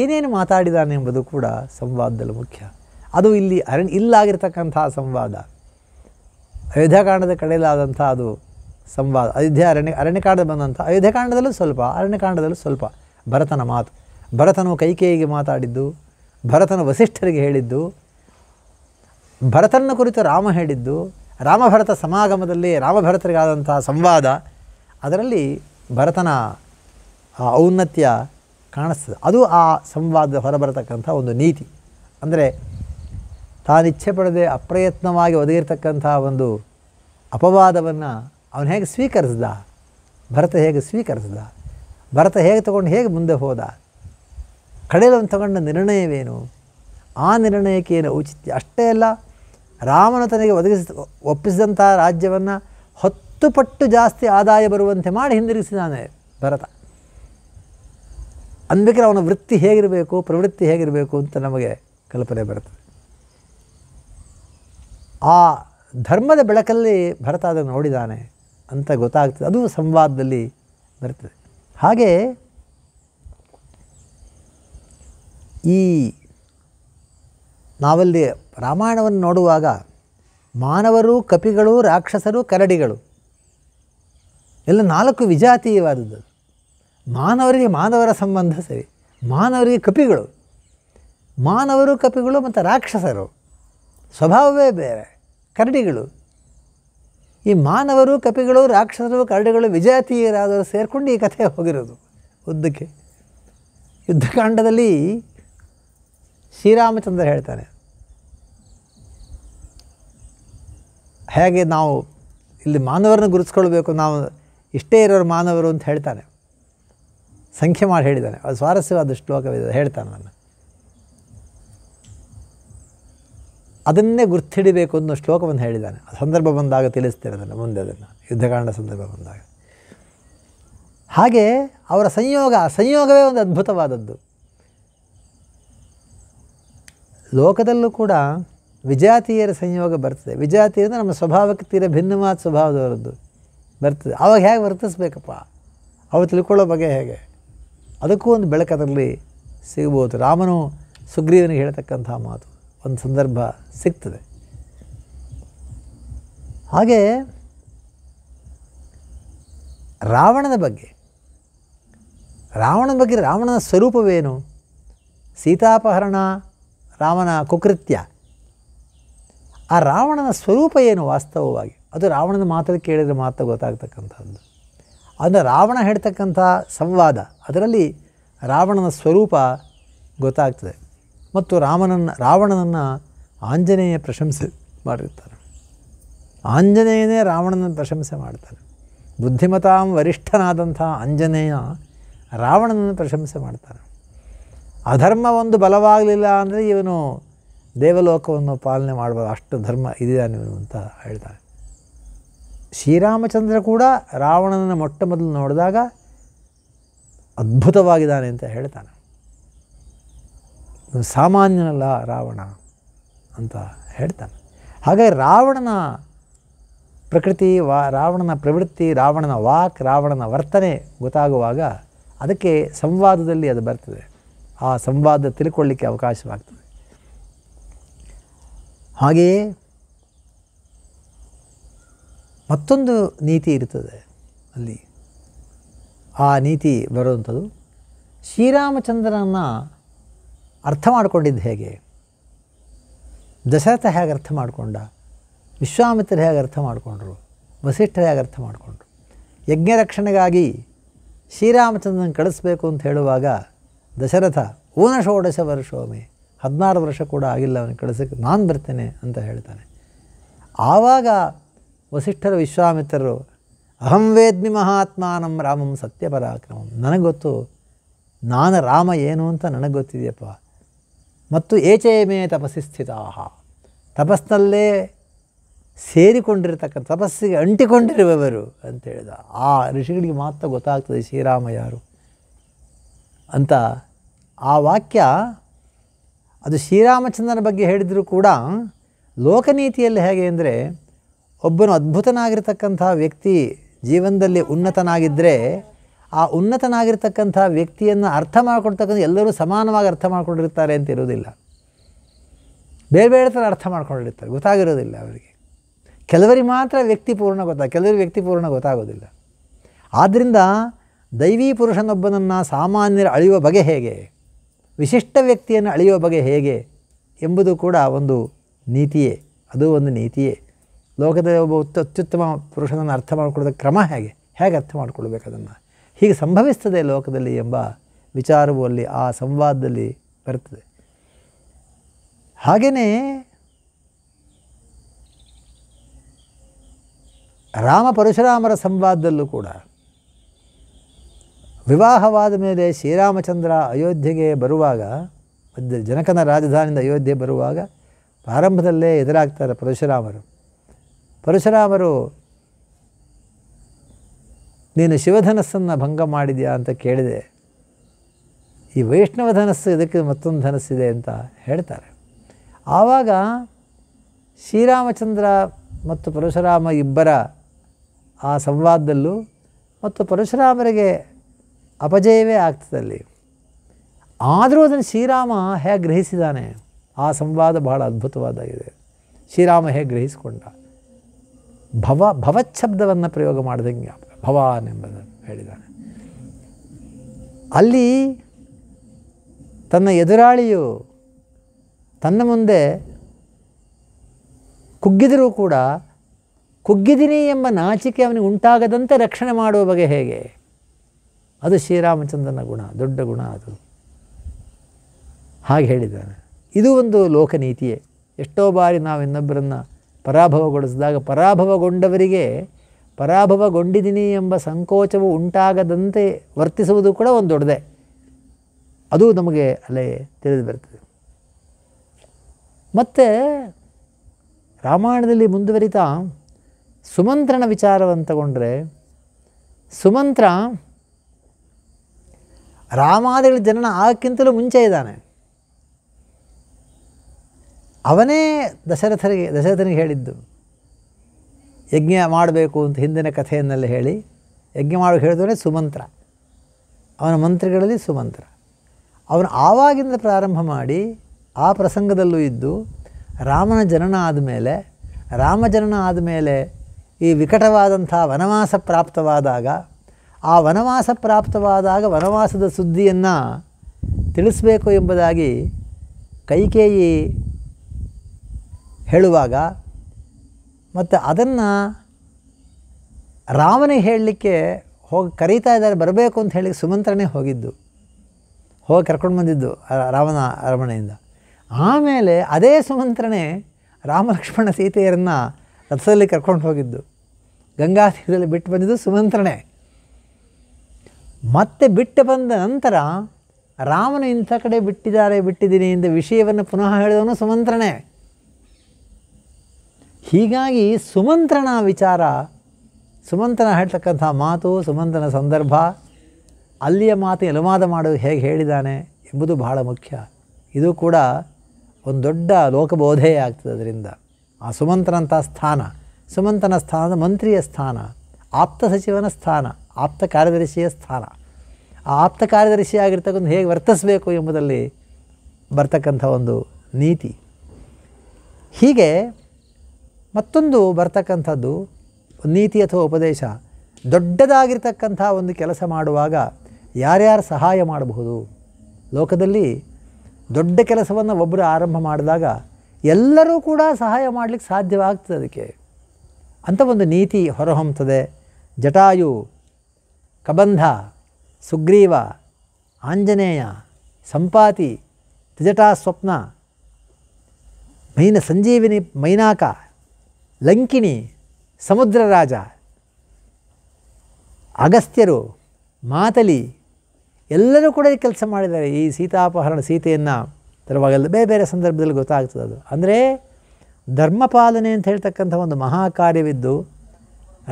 ಏನೇನು ಮಾತಾಡಿದಾನೆ ಎಂಬುದು ಕೂಡ ಸಂವಾದದಲ್ಲಿ ಮುಖ್ಯ ಅದು ಇಲ್ಲಿ ಅರಣ್ಯ ಇಲ್ಲಾಗಿರ್ತಕ್ಕಂಥ ಸಂವಾದ ಅಯೋಧ್ಯಕಾಂಡದ ಕಡೆಯಲ್ಲಾದಂಥ ಅದು ಸಂವಾದ ಅಯೋಧ್ಯೆ ಅರಣ್ಯ ಅರಣ್ಯಕಾಂಡ ಬಂದಂಥ ಅಯೋಧ್ಯಕಾಂಡದಲ್ಲೂ ಸ್ವಲ್ಪ ಅರಣ್ಯಕಾಂಡದಲ್ಲೂ ಸ್ವಲ್ಪ ಭರತನ ಮಾತು ಭರತನು ಕೈಕೇಯಿಗೆ ಮಾತಾಡಿದ್ದು ಭರತನು ವಸಿಷ್ಠರಿಗೆ ಹೇಳಿದ್ದು ಭರತನ ಕುರಿತು ರಾಮ ಹೇಳಿದ್ದು ರಾಮಭರತ ಸಮಾಗಮದಲ್ಲಿ ರಾಮಭರತರಿಗಾದಂಥ ಸಂವಾದ ಅದರಲ್ಲಿ ಭರತನ ಔನ್ನತ್ಯ ಕಾಣಿಸ್ತದೆ ಅದು ಆ ಸಂವಾದ ಹೊರಬರತಕ್ಕಂಥ ಒಂದು ನೀತಿ ಅಂದರೆ ತಾನಿಚ್ಛೆ ಪಡೆದೇ ಅಪ್ರಯತ್ನವಾಗಿ ಒದಗಿರ್ತಕ್ಕಂಥ ಒಂದು ಅಪವಾದವನ್ನು ಅವನು ಹೇಗೆ ಸ್ವೀಕರಿಸ್ದ ಭರತ ಹೇಗೆ ಸ್ವೀಕರಿಸ್ದ ಭರತ ಹೇಗೆ ತಗೊಂಡು ಹೇಗೆ ಮುಂದೆ ಹೋದ ಕಡೆಯಲ್ಲಿ ಅವನು ತಗೊಂಡ ನಿರ್ಣಯವೇನು ಆ ನಿರ್ಣಯಕ್ಕೆ ಏನು ಔಚಿತ್ಯ ಅಷ್ಟೇ ಅಲ್ಲ ರಾಮನ ತನಗೆ ಒದಗಿಸಿ ಒಪ್ಪಿಸಿದಂಥ ರಾಜ್ಯವನ್ನು ಹತ್ತು ಪಟ್ಟು ಜಾಸ್ತಿ ಆದಾಯ ಬರುವಂತೆ ಮಾಡಿ ಹಿಂದಿರುಗಿಸಿದಾನೆ ಭರತ ಅಂದಬೇಕಿದ್ರೆ ಅವನ ವೃತ್ತಿ ಹೇಗಿರಬೇಕು ಪ್ರವೃತ್ತಿ ಹೇಗಿರಬೇಕು ಅಂತ ನಮಗೆ ಕಲ್ಪನೆ ಬರುತ್ತದೆ ಆ ಧರ್ಮದ ಬೆಳಕಲ್ಲಿ ಭರತ ಅದನ್ನು ನೋಡಿದಾನೆ ಅಂತ ಗೊತ್ತಾಗ್ತದೆ ಅದು ಸಂವಾದದಲ್ಲಿ ಬರ್ತದೆ ಹಾಗೆ ಈ ನಾವಲ್ಲಿ ರಾಮಾಯಣವನ್ನು ನೋಡುವಾಗ ಮಾನವರು ಕಪಿಗಳು ರಾಕ್ಷಸರು ಕರಡಿಗಳು ಎಲ್ಲ ನಾಲ್ಕು ವಿಜಾತೀಯವಾದದ್ದು ಮಾನವರಿಗೆ ಮಾನವರ ಸಂಬಂಧ ಸರಿ ಮಾನವರಿಗೆ ಕಪಿಗಳು ಮಾನವರು ಕಪಿಗಳು ಮತ್ತು ರಾಕ್ಷಸರು ಸ್ವಭಾವವೇ ಬೇರೆ ಕರಡಿಗಳು ಈ ಮಾನವರು ಕಪಿಗಳು ರಾಕ್ಷಸರು ಕರಡಿಗಳು ವಿಜಾತೀಯರಾದರು ಸೇರಿಕೊಂಡು ಈ ಕಥೆ ಹೋಗಿರೋದು ಉದ್ದಕ್ಕೆ ಯುದ್ಧಕಾಂಡದಲ್ಲಿ ಶ್ರೀರಾಮಚಂದ್ರ ಹೇಳ್ತಾರೆ ಹೇಗೆ ನಾವು ಇಲ್ಲಿ ಮಾನವರನ್ನ ಗುರುತಿಸ್ಕೊಳ್ಬೇಕು ನಾವು ಇಷ್ಟೇ ಇರೋರು ಮಾನವರು ಅಂತ ಹೇಳ್ತಾನೆ ಸಂಖ್ಯೆ ಮಾಡಿ ಹೇಳಿದ್ದಾನೆ ಅದು ಸ್ವಾರಸ್ಯವಾದ ಶ್ಲೋಕವಿದೆ ಹೇಳ್ತಾನೆ ನಾನು ಅದನ್ನೇ ಗುರ್ತಿಡಬೇಕು ಅನ್ನೋ ಶ್ಲೋಕವನ್ನು ಹೇಳಿದ್ದಾನೆ ಸಂದರ್ಭ ಬಂದಾಗ ತಿಳಿಸ್ತೇನೆ ಅದನ್ನು ಮುಂದೆ ಅದನ್ನು ಯುದ್ಧಕಾಂಡ ಸಂದರ್ಭ ಬಂದಾಗ ಹಾಗೆ ಅವರ ಸಂಯೋಗ ಸಂಯೋಗವೇ ಒಂದು ಅದ್ಭುತವಾದದ್ದು ಲೋಕದಲ್ಲೂ ಕೂಡ ವಿಜಾತೀಯರ ಸಂಯೋಗ ಬರ್ತದೆ ವಿಜಾತಿಯಂದ್ರೆ ನಮ್ಮ ಸ್ವಭಾವಕ್ಕೆ ತೀರ ಭಿನ್ನವಾದ ಸ್ವಭಾವದವರದ್ದು ಬರ್ತದೆ ಅವಾಗ ಹೇಗೆ ವರ್ತಿಸ್ಬೇಕಪ್ಪ ಅವರು ತಿಳ್ಕೊಳ್ಳೋ ಬಗೆ ಹೇಗೆ ಅದಕ್ಕೂ ಒಂದು ಬೆಳಕದಲ್ಲಿ ಸಿಗ್ಬೋದು ರಾಮನು ಸುಗ್ರೀವನಿಗೆ ಹೇಳ್ತಕ್ಕಂಥ ಮಾತು ಒಂದು ಸಂದರ್ಭ ಸಿಗ್ತದೆ ಹಾಗೆ ರಾವಣನ ಬಗ್ಗೆ ರಾವಣನ ಬಗ್ಗೆ ರಾವಣನ ಸ್ವರೂಪವೇನು ಸೀತಾಪಹರಣ ರಾವಣ ಕುಕೃತ್ಯ ಆ ರಾವಣನ ಸ್ವರೂಪ ಏನು ವಾಸ್ತವವಾಗಿ ಅದು ರಾವಣನ ಮಾತಲ್ಲಿ ಕೇಳಿದರೆ ಮಾತ್ರ ಗೊತ್ತಾಗ್ತಕ್ಕಂಥದ್ದು ಅಂದರೆ ರಾವಣ ಹೇಳ್ತಕ್ಕಂಥ ಸಂವಾದ ಅದರಲ್ಲಿ ರಾವಣನ ಸ್ವರೂಪ ಗೊತ್ತಾಗ್ತದೆ ಮತ್ತು ರಾಮನನ್ನು ರಾವಣನನ್ನು ಆಂಜನೇಯ ಪ್ರಶಂಸೆ ಮಾಡಿರ್ತಾರೆ ಆಂಜನೇಯನೇ ರಾವಣನ ಪ್ರಶಂಸೆ ಮಾಡ್ತಾನೆ ಬುದ್ಧಿಮತಾಂ ವರಿಷ್ಠನಾದಂಥ ಆಂಜನೇಯ ರಾವಣನನ್ನು ಪ್ರಶಂಸೆ ಮಾಡ್ತಾನೆ ಅಧರ್ಮ ಒಂದು ಬಲವಾಗಲಿಲ್ಲ ಅಂದರೆ ಇವನು ದೇವಲೋಕವನ್ನು ಪಾಲನೆ ಮಾಡಬಹುದು ಅಷ್ಟು ಧರ್ಮ ಇದ್ದಾನೆ ಇವನು ಅಂತ ಹೇಳ್ತಾನೆ ಶ್ರೀರಾಮಚಂದ್ರ ಕೂಡ ರಾವಣನನ್ನು ಮೊಟ್ಟ ಮೊದಲು ನೋಡಿದಾಗ ಅದ್ಭುತವಾಗಿದ್ದಾನೆ ಅಂತ ಹೇಳ್ತಾನೆ ಸಾಮಾನ್ಯನಲ್ಲ ರಾವಣ ಅಂತ ಹೇಳ್ತಾನೆ ಹಾಗೆ ರಾವಣನ ಪ್ರಕೃತಿ ವಾ ರಾವಣನ ಪ್ರವೃತ್ತಿ ರಾವಣನ ವಾಕ್ ರಾವಣನ ವರ್ತನೆ ಗೊತ್ತಾಗುವಾಗ ಅದಕ್ಕೆ ಸಂವಾದದಲ್ಲಿ ಅದು ಬರ್ತದೆ ಆ ಸಂವಾದ ತಿಳ್ಕೊಳ್ಳಿಕ್ಕೆ ಅವಕಾಶವಾಗ್ತದೆ ಹಾಗೆಯೇ ಮತ್ತೊಂದು ನೀತಿ ಇರ್ತದೆ ಅಲ್ಲಿ ಆ ನೀತಿ ಬರುವಂಥದ್ದು ಶ್ರೀರಾಮಚಂದ್ರನ ಅರ್ಥ ಮಾಡಿಕೊಂಡಿದ್ದು ಹೇಗೆ ದಶರಥ ಹೇಗೆ ಅರ್ಥ ಮಾಡಿಕೊಂಡ ವಿಶ್ವಾಮಿತ್ರ ಹೇಗೆ ಅರ್ಥ ಮಾಡಿಕೊಂಡ್ರು ವಸಿಷ್ಠರು ಹೇಗೆ ಅರ್ಥ ಮಾಡಿಕೊಂಡ್ರು ಯಜ್ಞ ರಕ್ಷಣೆಗಾಗಿ ಶ್ರೀರಾಮಚಂದ್ರನ ಕಳಿಸ್ಬೇಕು ಅಂತ ಹೇಳುವಾಗ ದಶರಥ ಷೋಡಶ ವರ್ಷೋಮೆ ಹದಿನಾರು ವರ್ಷ ಕೂಡ ಆಗಿಲ್ಲ ಅವನು ಕಳಿಸಕ್ಕೆ ನಾನು ಬರ್ತೇನೆ ಅಂತ ಹೇಳ್ತಾನೆ ಆವಾಗ ವಸಿಷ್ಠರ ವಿಶ್ವಾಮಿತ್ರರು ಅಹಂ ವೇದ್ಮಿ ಮಹಾತ್ಮಾನಂ ರಾಮಂ ಸತ್ಯಪರಾಕ್ರಮಂ ನನಗೊತ್ತು ನಾನು ರಾಮ ಏನು ಅಂತ ನನಗೆ ಗೊತ್ತಿದೆಯಪ್ಪ ಮತ್ತು ಏಚೆ ಮೇ ತಪಸ್ಸಿ ಸ್ಥಿತಾಹ ತಪಸ್ಸಿನಲ್ಲೇ ಸೇರಿಕೊಂಡಿರತಕ್ಕಂಥ ತಪಸ್ಸಿಗೆ ಅಂಟಿಕೊಂಡಿರುವವರು ಅಂತ ಹೇಳಿದ ಆ ಋಷಿಗಳಿಗೆ ಮಾತ್ರ ಗೊತ್ತಾಗ್ತದೆ ಶ್ರೀರಾಮ ಯಾರು ಅಂತ ಆ ವಾಕ್ಯ ಅದು ಶ್ರೀರಾಮಚಂದ್ರನ ಬಗ್ಗೆ ಹೇಳಿದರೂ ಕೂಡ ಲೋಕನೀತಿಯಲ್ಲಿ ಹೇಗೆ ಅಂದರೆ ಒಬ್ಬನು ಅದ್ಭುತನಾಗಿರ್ತಕ್ಕಂಥ ವ್ಯಕ್ತಿ ಜೀವನದಲ್ಲಿ ಉನ್ನತನಾಗಿದ್ದರೆ ಆ ಉನ್ನತನಾಗಿರ್ತಕ್ಕಂಥ ವ್ಯಕ್ತಿಯನ್ನು ಅರ್ಥ ಮಾಡ್ಕೊಳ್ತಕ್ಕಂಥ ಎಲ್ಲರೂ ಸಮಾನವಾಗಿ ಅರ್ಥ ಮಾಡ್ಕೊಂಡಿರ್ತಾರೆ ಅಂತ ಇರೋದಿಲ್ಲ ಬೇರೆ ಬೇರೆ ಥರ ಅರ್ಥ ಮಾಡ್ಕೊಂಡಿರ್ತಾರೆ ಗೊತ್ತಾಗಿರೋದಿಲ್ಲ ಅವರಿಗೆ ಕೆಲವರಿಗೆ ಮಾತ್ರ ವ್ಯಕ್ತಿಪೂರ್ಣ ಗೊತ್ತಾಗ ಕೆಲವರಿಗೆ ವ್ಯಕ್ತಿಪೂರ್ಣ ಗೊತ್ತಾಗೋದಿಲ್ಲ ಆದ್ದರಿಂದ ದೈವೀ ಪುರುಷನೊಬ್ಬನನ್ನು ಸಾಮಾನ್ಯರು ಅಳಿಯುವ ಬಗೆ ಹೇಗೆ ವಿಶಿಷ್ಟ ವ್ಯಕ್ತಿಯನ್ನು ಅಳಿಯುವ ಬಗೆ ಹೇಗೆ ಎಂಬುದು ಕೂಡ ಒಂದು ನೀತಿಯೇ ಅದು ಒಂದು ನೀತಿಯೇ ಲೋಕದ ಒಬ್ಬ ಉತ್ತ ಅತ್ಯುತ್ತಮ ಪುರುಷನನ್ನು ಅರ್ಥ ಮಾಡ್ಕೊಳ್ಳೋದಕ್ಕೆ ಕ್ರಮ ಹೇಗೆ ಹೇಗೆ ಅರ್ಥ ಮಾಡ್ಕೊಳ್ಬೇಕು ಅದನ್ನು ಹೀಗೆ ಸಂಭವಿಸ್ತದೆ ಲೋಕದಲ್ಲಿ ಎಂಬ ವಿಚಾರವು ಅಲ್ಲಿ ಆ ಸಂವಾದದಲ್ಲಿ ಬರ್ತದೆ ಹಾಗೆಯೇ ರಾಮ ಪರಶುರಾಮರ ಸಂವಾದದಲ್ಲೂ ಕೂಡ ವಿವಾಹವಾದ ಮೇಲೆ ಶ್ರೀರಾಮಚಂದ್ರ ಅಯೋಧ್ಯೆಗೆ ಬರುವಾಗ ಜನಕನ ರಾಜಧಾನಿಯಿಂದ ಅಯೋಧ್ಯೆ ಬರುವಾಗ ಪ್ರಾರಂಭದಲ್ಲೇ ಎದುರಾಗ್ತಾರೆ ಪರಶುರಾಮರು ಪರಶುರಾಮರು ನೀನು ಶಿವಧನಸ್ಸನ್ನು ಭಂಗ ಮಾಡಿದ್ಯಾ ಅಂತ ಕೇಳಿದೆ ಈ ವೈಷ್ಣವ ಧನಸ್ಸು ಇದಕ್ಕೆ ಮತ್ತೊಂದು ಧನಸ್ಸಿದೆ ಅಂತ ಹೇಳ್ತಾರೆ ಆವಾಗ ಶ್ರೀರಾಮಚಂದ್ರ ಮತ್ತು ಪರಶುರಾಮ ಇಬ್ಬರ ಆ ಸಂವಾದದಲ್ಲೂ ಮತ್ತು ಪರಶುರಾಮರಿಗೆ ಅಪಜಯವೇ ಆಗ್ತದಲ್ಲಿ ಆದರೂ ಅದನ್ನು ಶ್ರೀರಾಮ ಹೇಗೆ ಗ್ರಹಿಸಿದ್ದಾನೆ ಆ ಸಂವಾದ ಬಹಳ ಅದ್ಭುತವಾದಾಗಿದೆ ಶ್ರೀರಾಮ ಹೇಗೆ ಗ್ರಹಿಸಿಕೊಂಡ ಭವ ಭವಚ್ಛಬ್ದವನ್ನು ಪ್ರಯೋಗ ಮಾಡಿದಂಗೆ ಭವಾನ್ ಎಂಬುದನ್ನು ಹೇಳಿದ್ದಾನೆ ಅಲ್ಲಿ ತನ್ನ ಎದುರಾಳಿಯು ತನ್ನ ಮುಂದೆ ಕುಗ್ಗಿದರೂ ಕೂಡ ಕುಗ್ಗಿದಿನಿ ಎಂಬ ನಾಚಿಕೆ ಅವನಿಗೆ ಉಂಟಾಗದಂತೆ ರಕ್ಷಣೆ ಮಾಡುವ ಬಗೆ ಹೇಗೆ ಅದು ಶ್ರೀರಾಮಚಂದ್ರನ ಗುಣ ದೊಡ್ಡ ಗುಣ ಅದು ಹಾಗೆ ಹೇಳಿದ್ದಾನೆ ಇದು ಒಂದು ಲೋಕನೀತಿಯೇ ಎಷ್ಟೋ ಬಾರಿ ನಾವು ಇನ್ನೊಬ್ಬರನ್ನು ಪರಾಭವಗೊಳಿಸಿದಾಗ ಪರಾಭವಗೊಂಡವರಿಗೆ ಪರಾಭವಗೊಂಡಿದ್ದೀನಿ ಎಂಬ ಸಂಕೋಚವು ಉಂಟಾಗದಂತೆ ವರ್ತಿಸುವುದು ಕೂಡ ಒಂದು ದೊಡ್ಡದೆ ಅದು ನಮಗೆ ಅಲ್ಲೇ ತಿಳಿದು ಬರ್ತದೆ ಮತ್ತು ರಾಮಾಯಣದಲ್ಲಿ ಮುಂದುವರಿತಾ ಸುಮಂತ್ರನ ವಿಚಾರವನ್ನು ತಗೊಂಡ್ರೆ ಸುಮಂತ್ರ ರಾಮಾದಿಗಳ ಜನನ ಆಗಕ್ಕಿಂತಲೂ ಮುಂಚೆ ಇದ್ದಾನೆ ಅವನೇ ದಶರಥರಿಗೆ ದಶರಥನಿಗೆ ಹೇಳಿದ್ದು ಯಜ್ಞ ಮಾಡಬೇಕು ಅಂತ ಹಿಂದಿನ ಕಥೆಯನ್ನೆಲ್ಲ ಹೇಳಿ ಯಜ್ಞ ಮಾಡಿ ಹೇಳಿದ್ರೆ ಸುಮಂತ್ರ ಅವನ ಮಂತ್ರಿಗಳಲ್ಲಿ ಸುಮಂತ್ರ ಅವನು ಆವಾಗಿಂದ ಪ್ರಾರಂಭ ಮಾಡಿ ಆ ಪ್ರಸಂಗದಲ್ಲೂ ಇದ್ದು ರಾಮನ ಜನನ ಆದಮೇಲೆ ರಾಮ ಜನನ ಆದಮೇಲೆ ಈ ವಿಕಟವಾದಂಥ ವನವಾಸ ಪ್ರಾಪ್ತವಾದಾಗ ಆ ವನವಾಸ ಪ್ರಾಪ್ತವಾದಾಗ ವನವಾಸದ ಸುದ್ದಿಯನ್ನು ತಿಳಿಸಬೇಕು ಎಂಬುದಾಗಿ ಕೈಕೇಯಿ ಹೇಳುವಾಗ ಮತ್ತು ಅದನ್ನು ರಾಮನಿಗೆ ಹೇಳಲಿಕ್ಕೆ ಹೋಗಿ ಕರೀತಾ ಇದ್ದಾರೆ ಬರಬೇಕು ಅಂತ ಹೇಳಿ ಸುಮಂತ್ರನೇ ಹೋಗಿದ್ದು ಹೋಗಿ ಕರ್ಕೊಂಡು ಬಂದಿದ್ದು ರಾಮನ ಅರಮನೆಯಿಂದ ಆಮೇಲೆ ಅದೇ ಸುಮಂತ್ರನೇ ರಾಮಲಕ್ಷ್ಮಣ ಸೀತೆಯರನ್ನು ರಥದಲ್ಲಿ ಕರ್ಕೊಂಡು ಹೋಗಿದ್ದು ಗಂಗಾತೀರದಲ್ಲಿ ಬಿಟ್ಟು ಬಂದಿದ್ದು ಸುಮಂತ್ರನೇ ಮತ್ತೆ ಬಿಟ್ಟು ಬಂದ ನಂತರ ರಾಮನ ಇಂಥ ಕಡೆ ಬಿಟ್ಟಿದ್ದಾರೆ ಬಿಟ್ಟಿದ್ದೀನಿ ಎಂದು ವಿಷಯವನ್ನು ಪುನಃ ಹೇಳಿದವನು ಸುಮಂತ್ರನೇ ಹೀಗಾಗಿ ಸುಮಂತ್ರನ ವಿಚಾರ ಸುಮಂತ್ರನ ಹೇಳ್ತಕ್ಕಂಥ ಮಾತು ಸುಮಂತ್ರನ ಸಂದರ್ಭ ಅಲ್ಲಿಯ ಮಾತು ಅನುವಾದ ಮಾಡು ಹೇಗೆ ಹೇಳಿದ್ದಾನೆ ಎಂಬುದು ಬಹಳ ಮುಖ್ಯ ಇದು ಕೂಡ ಒಂದು ದೊಡ್ಡ ಲೋಕಬೋಧೆಯೇ ಆಗ್ತದೆ ಅದರಿಂದ ಆ ಸುಮಂತ್ರನಂಥ ಸ್ಥಾನ ಸುಮಂತನ ಸ್ಥಾನದ ಮಂತ್ರಿಯ ಸ್ಥಾನ ಆಪ್ತ ಸಚಿವನ ಸ್ಥಾನ ಆಪ್ತ ಕಾರ್ಯದರ್ಶಿಯ ಸ್ಥಾನ ಆ ಆಪ್ತ ಕಾರ್ಯದರ್ಶಿಯಾಗಿರ್ತಕ್ಕಂಥ ಹೇಗೆ ವರ್ತಿಸಬೇಕು ಎಂಬುದರಲ್ಲಿ ಬರ್ತಕ್ಕಂಥ ಒಂದು ನೀತಿ ಹೀಗೆ ಮತ್ತೊಂದು ಬರ್ತಕ್ಕಂಥದ್ದು ನೀತಿ ಅಥವಾ ಉಪದೇಶ ದೊಡ್ಡದಾಗಿರ್ತಕ್ಕಂಥ ಒಂದು ಕೆಲಸ ಮಾಡುವಾಗ ಯಾರ್ಯಾರು ಸಹಾಯ ಮಾಡಬಹುದು ಲೋಕದಲ್ಲಿ ದೊಡ್ಡ ಕೆಲಸವನ್ನು ಒಬ್ಬರು ಆರಂಭ ಮಾಡಿದಾಗ ಎಲ್ಲರೂ ಕೂಡ ಸಹಾಯ ಮಾಡಲಿಕ್ಕೆ ಸಾಧ್ಯವಾಗ್ತದೆ ಅದಕ್ಕೆ ಅಂಥ ಒಂದು ನೀತಿ ಹೊರಹೊಮ್ಮುತ್ತದೆ ಜಟಾಯು ಕಬಂಧ ಸುಗ್ರೀವ ಆಂಜನೇಯ ಸಂಪಾತಿ ತ್ರಿಜಟಾ ಸ್ವಪ್ನ ಮೈನ ಸಂಜೀವಿನಿ ಮೈನಾಕ ಲಂಕಿಣಿ ಸಮುದ್ರ ರಾಜ ಅಗಸ್ತ್ಯರು ಮಾತಲಿ ಎಲ್ಲರೂ ಕೂಡ ಕೆಲಸ ಮಾಡಿದ್ದಾರೆ ಈ ಸೀತಾಪಹರಣ ಸೀತೆಯನ್ನು ತರುವಾಗೆಲ್ಲ ಬೇರೆ ಬೇರೆ ಸಂದರ್ಭದಲ್ಲಿ ಗೊತ್ತಾಗ್ತದೆ ಅದು ಅಂದರೆ ಧರ್ಮಪಾಲನೆ ಅಂತ ಹೇಳ್ತಕ್ಕಂಥ ಒಂದು ಮಹಾ ಕಾರ್ಯವಿದ್ದು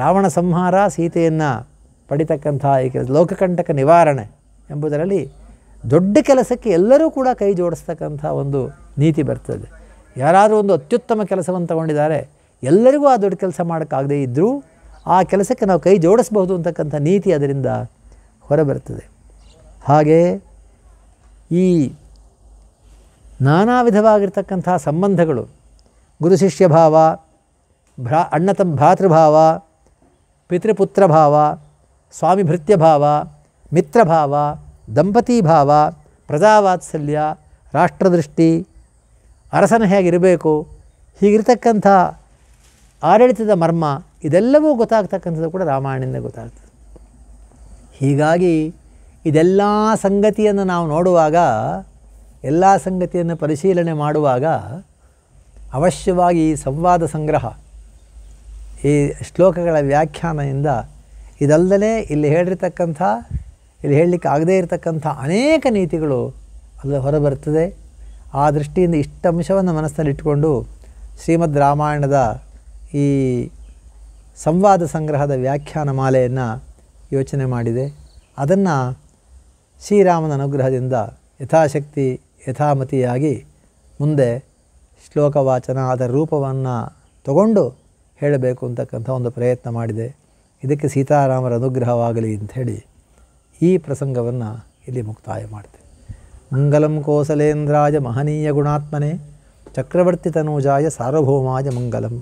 ರಾವಣ ಸಂಹಾರ ಸೀತೆಯನ್ನು ಪಡಿತಕ್ಕಂಥ ಈ ಕೆಲಸ ಲೋಕಕಂಟಕ ನಿವಾರಣೆ ಎಂಬುದರಲ್ಲಿ ದೊಡ್ಡ ಕೆಲಸಕ್ಕೆ ಎಲ್ಲರೂ ಕೂಡ ಕೈ ಜೋಡಿಸ್ತಕ್ಕಂಥ ಒಂದು ನೀತಿ ಬರ್ತದೆ ಯಾರಾದರೂ ಒಂದು ಅತ್ಯುತ್ತಮ ಕೆಲಸವನ್ನು ತಗೊಂಡಿದ್ದಾರೆ ಎಲ್ಲರಿಗೂ ಆ ದೊಡ್ಡ ಕೆಲಸ ಮಾಡೋಕ್ಕಾಗದೇ ಇದ್ದರೂ ಆ ಕೆಲಸಕ್ಕೆ ನಾವು ಕೈ ಜೋಡಿಸ್ಬಹುದು ಅಂತಕ್ಕಂಥ ನೀತಿ ಅದರಿಂದ ಹೊರಬರ್ತದೆ ಹಾಗೆ ಈ ನಾನಾ ವಿಧವಾಗಿರ್ತಕ್ಕಂಥ ಸಂಬಂಧಗಳು ಗುರು ಶಿಷ್ಯ ಭಾವ ಭ್ರಾ ಅಣ್ಣ ತಮ್ಮ ಭ್ರಾತೃಭಾವ ಪಿತೃಪುತ್ರ ಭಾವ ಸ್ವಾಮಿ ಭೃತ್ಯ ಭಾವ ಮಿತ್ರಭಾವ ದಂಪತಿ ಭಾವ ಪ್ರಜಾವಾತ್ಸಲ್ಯ ರಾಷ್ಟ್ರದೃಷ್ಟಿ ಅರಸನ ಹೇಗಿರಬೇಕು ಹೀಗಿರ್ತಕ್ಕಂಥ ಆಡಳಿತದ ಮರ್ಮ ಇದೆಲ್ಲವೂ ಗೊತ್ತಾಗ್ತಕ್ಕಂಥದ್ದು ಕೂಡ ರಾಮಾಯಣದಿಂದ ಗೊತ್ತಾಗ್ತದೆ ಹೀಗಾಗಿ ಇದೆಲ್ಲ ಸಂಗತಿಯನ್ನು ನಾವು ನೋಡುವಾಗ ಎಲ್ಲ ಸಂಗತಿಯನ್ನು ಪರಿಶೀಲನೆ ಮಾಡುವಾಗ ಅವಶ್ಯವಾಗಿ ಸಂವಾದ ಸಂಗ್ರಹ ಈ ಶ್ಲೋಕಗಳ ವ್ಯಾಖ್ಯಾನದಿಂದ ಇದಲ್ಲದೇ ಇಲ್ಲಿ ಹೇಳಿರ್ತಕ್ಕಂಥ ಇಲ್ಲಿ ಹೇಳಲಿಕ್ಕೆ ಆಗದೇ ಇರತಕ್ಕಂಥ ಅನೇಕ ನೀತಿಗಳು ಅಲ್ಲಿ ಹೊರಬರ್ತದೆ ಆ ದೃಷ್ಟಿಯಿಂದ ಇಷ್ಟಂಶವನ್ನು ಮನಸ್ಸಿನಲ್ಲಿಟ್ಟುಕೊಂಡು ಇಟ್ಟುಕೊಂಡು ಶ್ರೀಮದ್ ರಾಮಾಯಣದ ಈ ಸಂವಾದ ಸಂಗ್ರಹದ ವ್ಯಾಖ್ಯಾನ ಮಾಲೆಯನ್ನು ಯೋಚನೆ ಮಾಡಿದೆ ಅದನ್ನು ಶ್ರೀರಾಮನ ಅನುಗ್ರಹದಿಂದ ಯಥಾಶಕ್ತಿ ಯಥಾಮತಿಯಾಗಿ ಮುಂದೆ ವಾಚನ ಅದರ ರೂಪವನ್ನು ತಗೊಂಡು ಹೇಳಬೇಕು ಅಂತಕ್ಕಂಥ ಒಂದು ಪ್ರಯತ್ನ ಮಾಡಿದೆ ಇದಕ್ಕೆ ಸೀತಾರಾಮರ ಅನುಗ್ರಹವಾಗಲಿ ಅಂಥೇಳಿ ಈ ಪ್ರಸಂಗವನ್ನು ಇಲ್ಲಿ ಮುಕ್ತಾಯ ಮಾಡಿದೆ ಮಂಗಲಂ ಕೋಸಲೇಂದ್ರಾಯ ಮಹನೀಯ ಗುಣಾತ್ಮನೆ ಚಕ್ರವರ್ತಿ ತನೂಜಾಯ ಸಾರ್ವಭೌಮಾಯ ಮಂಗಲಂ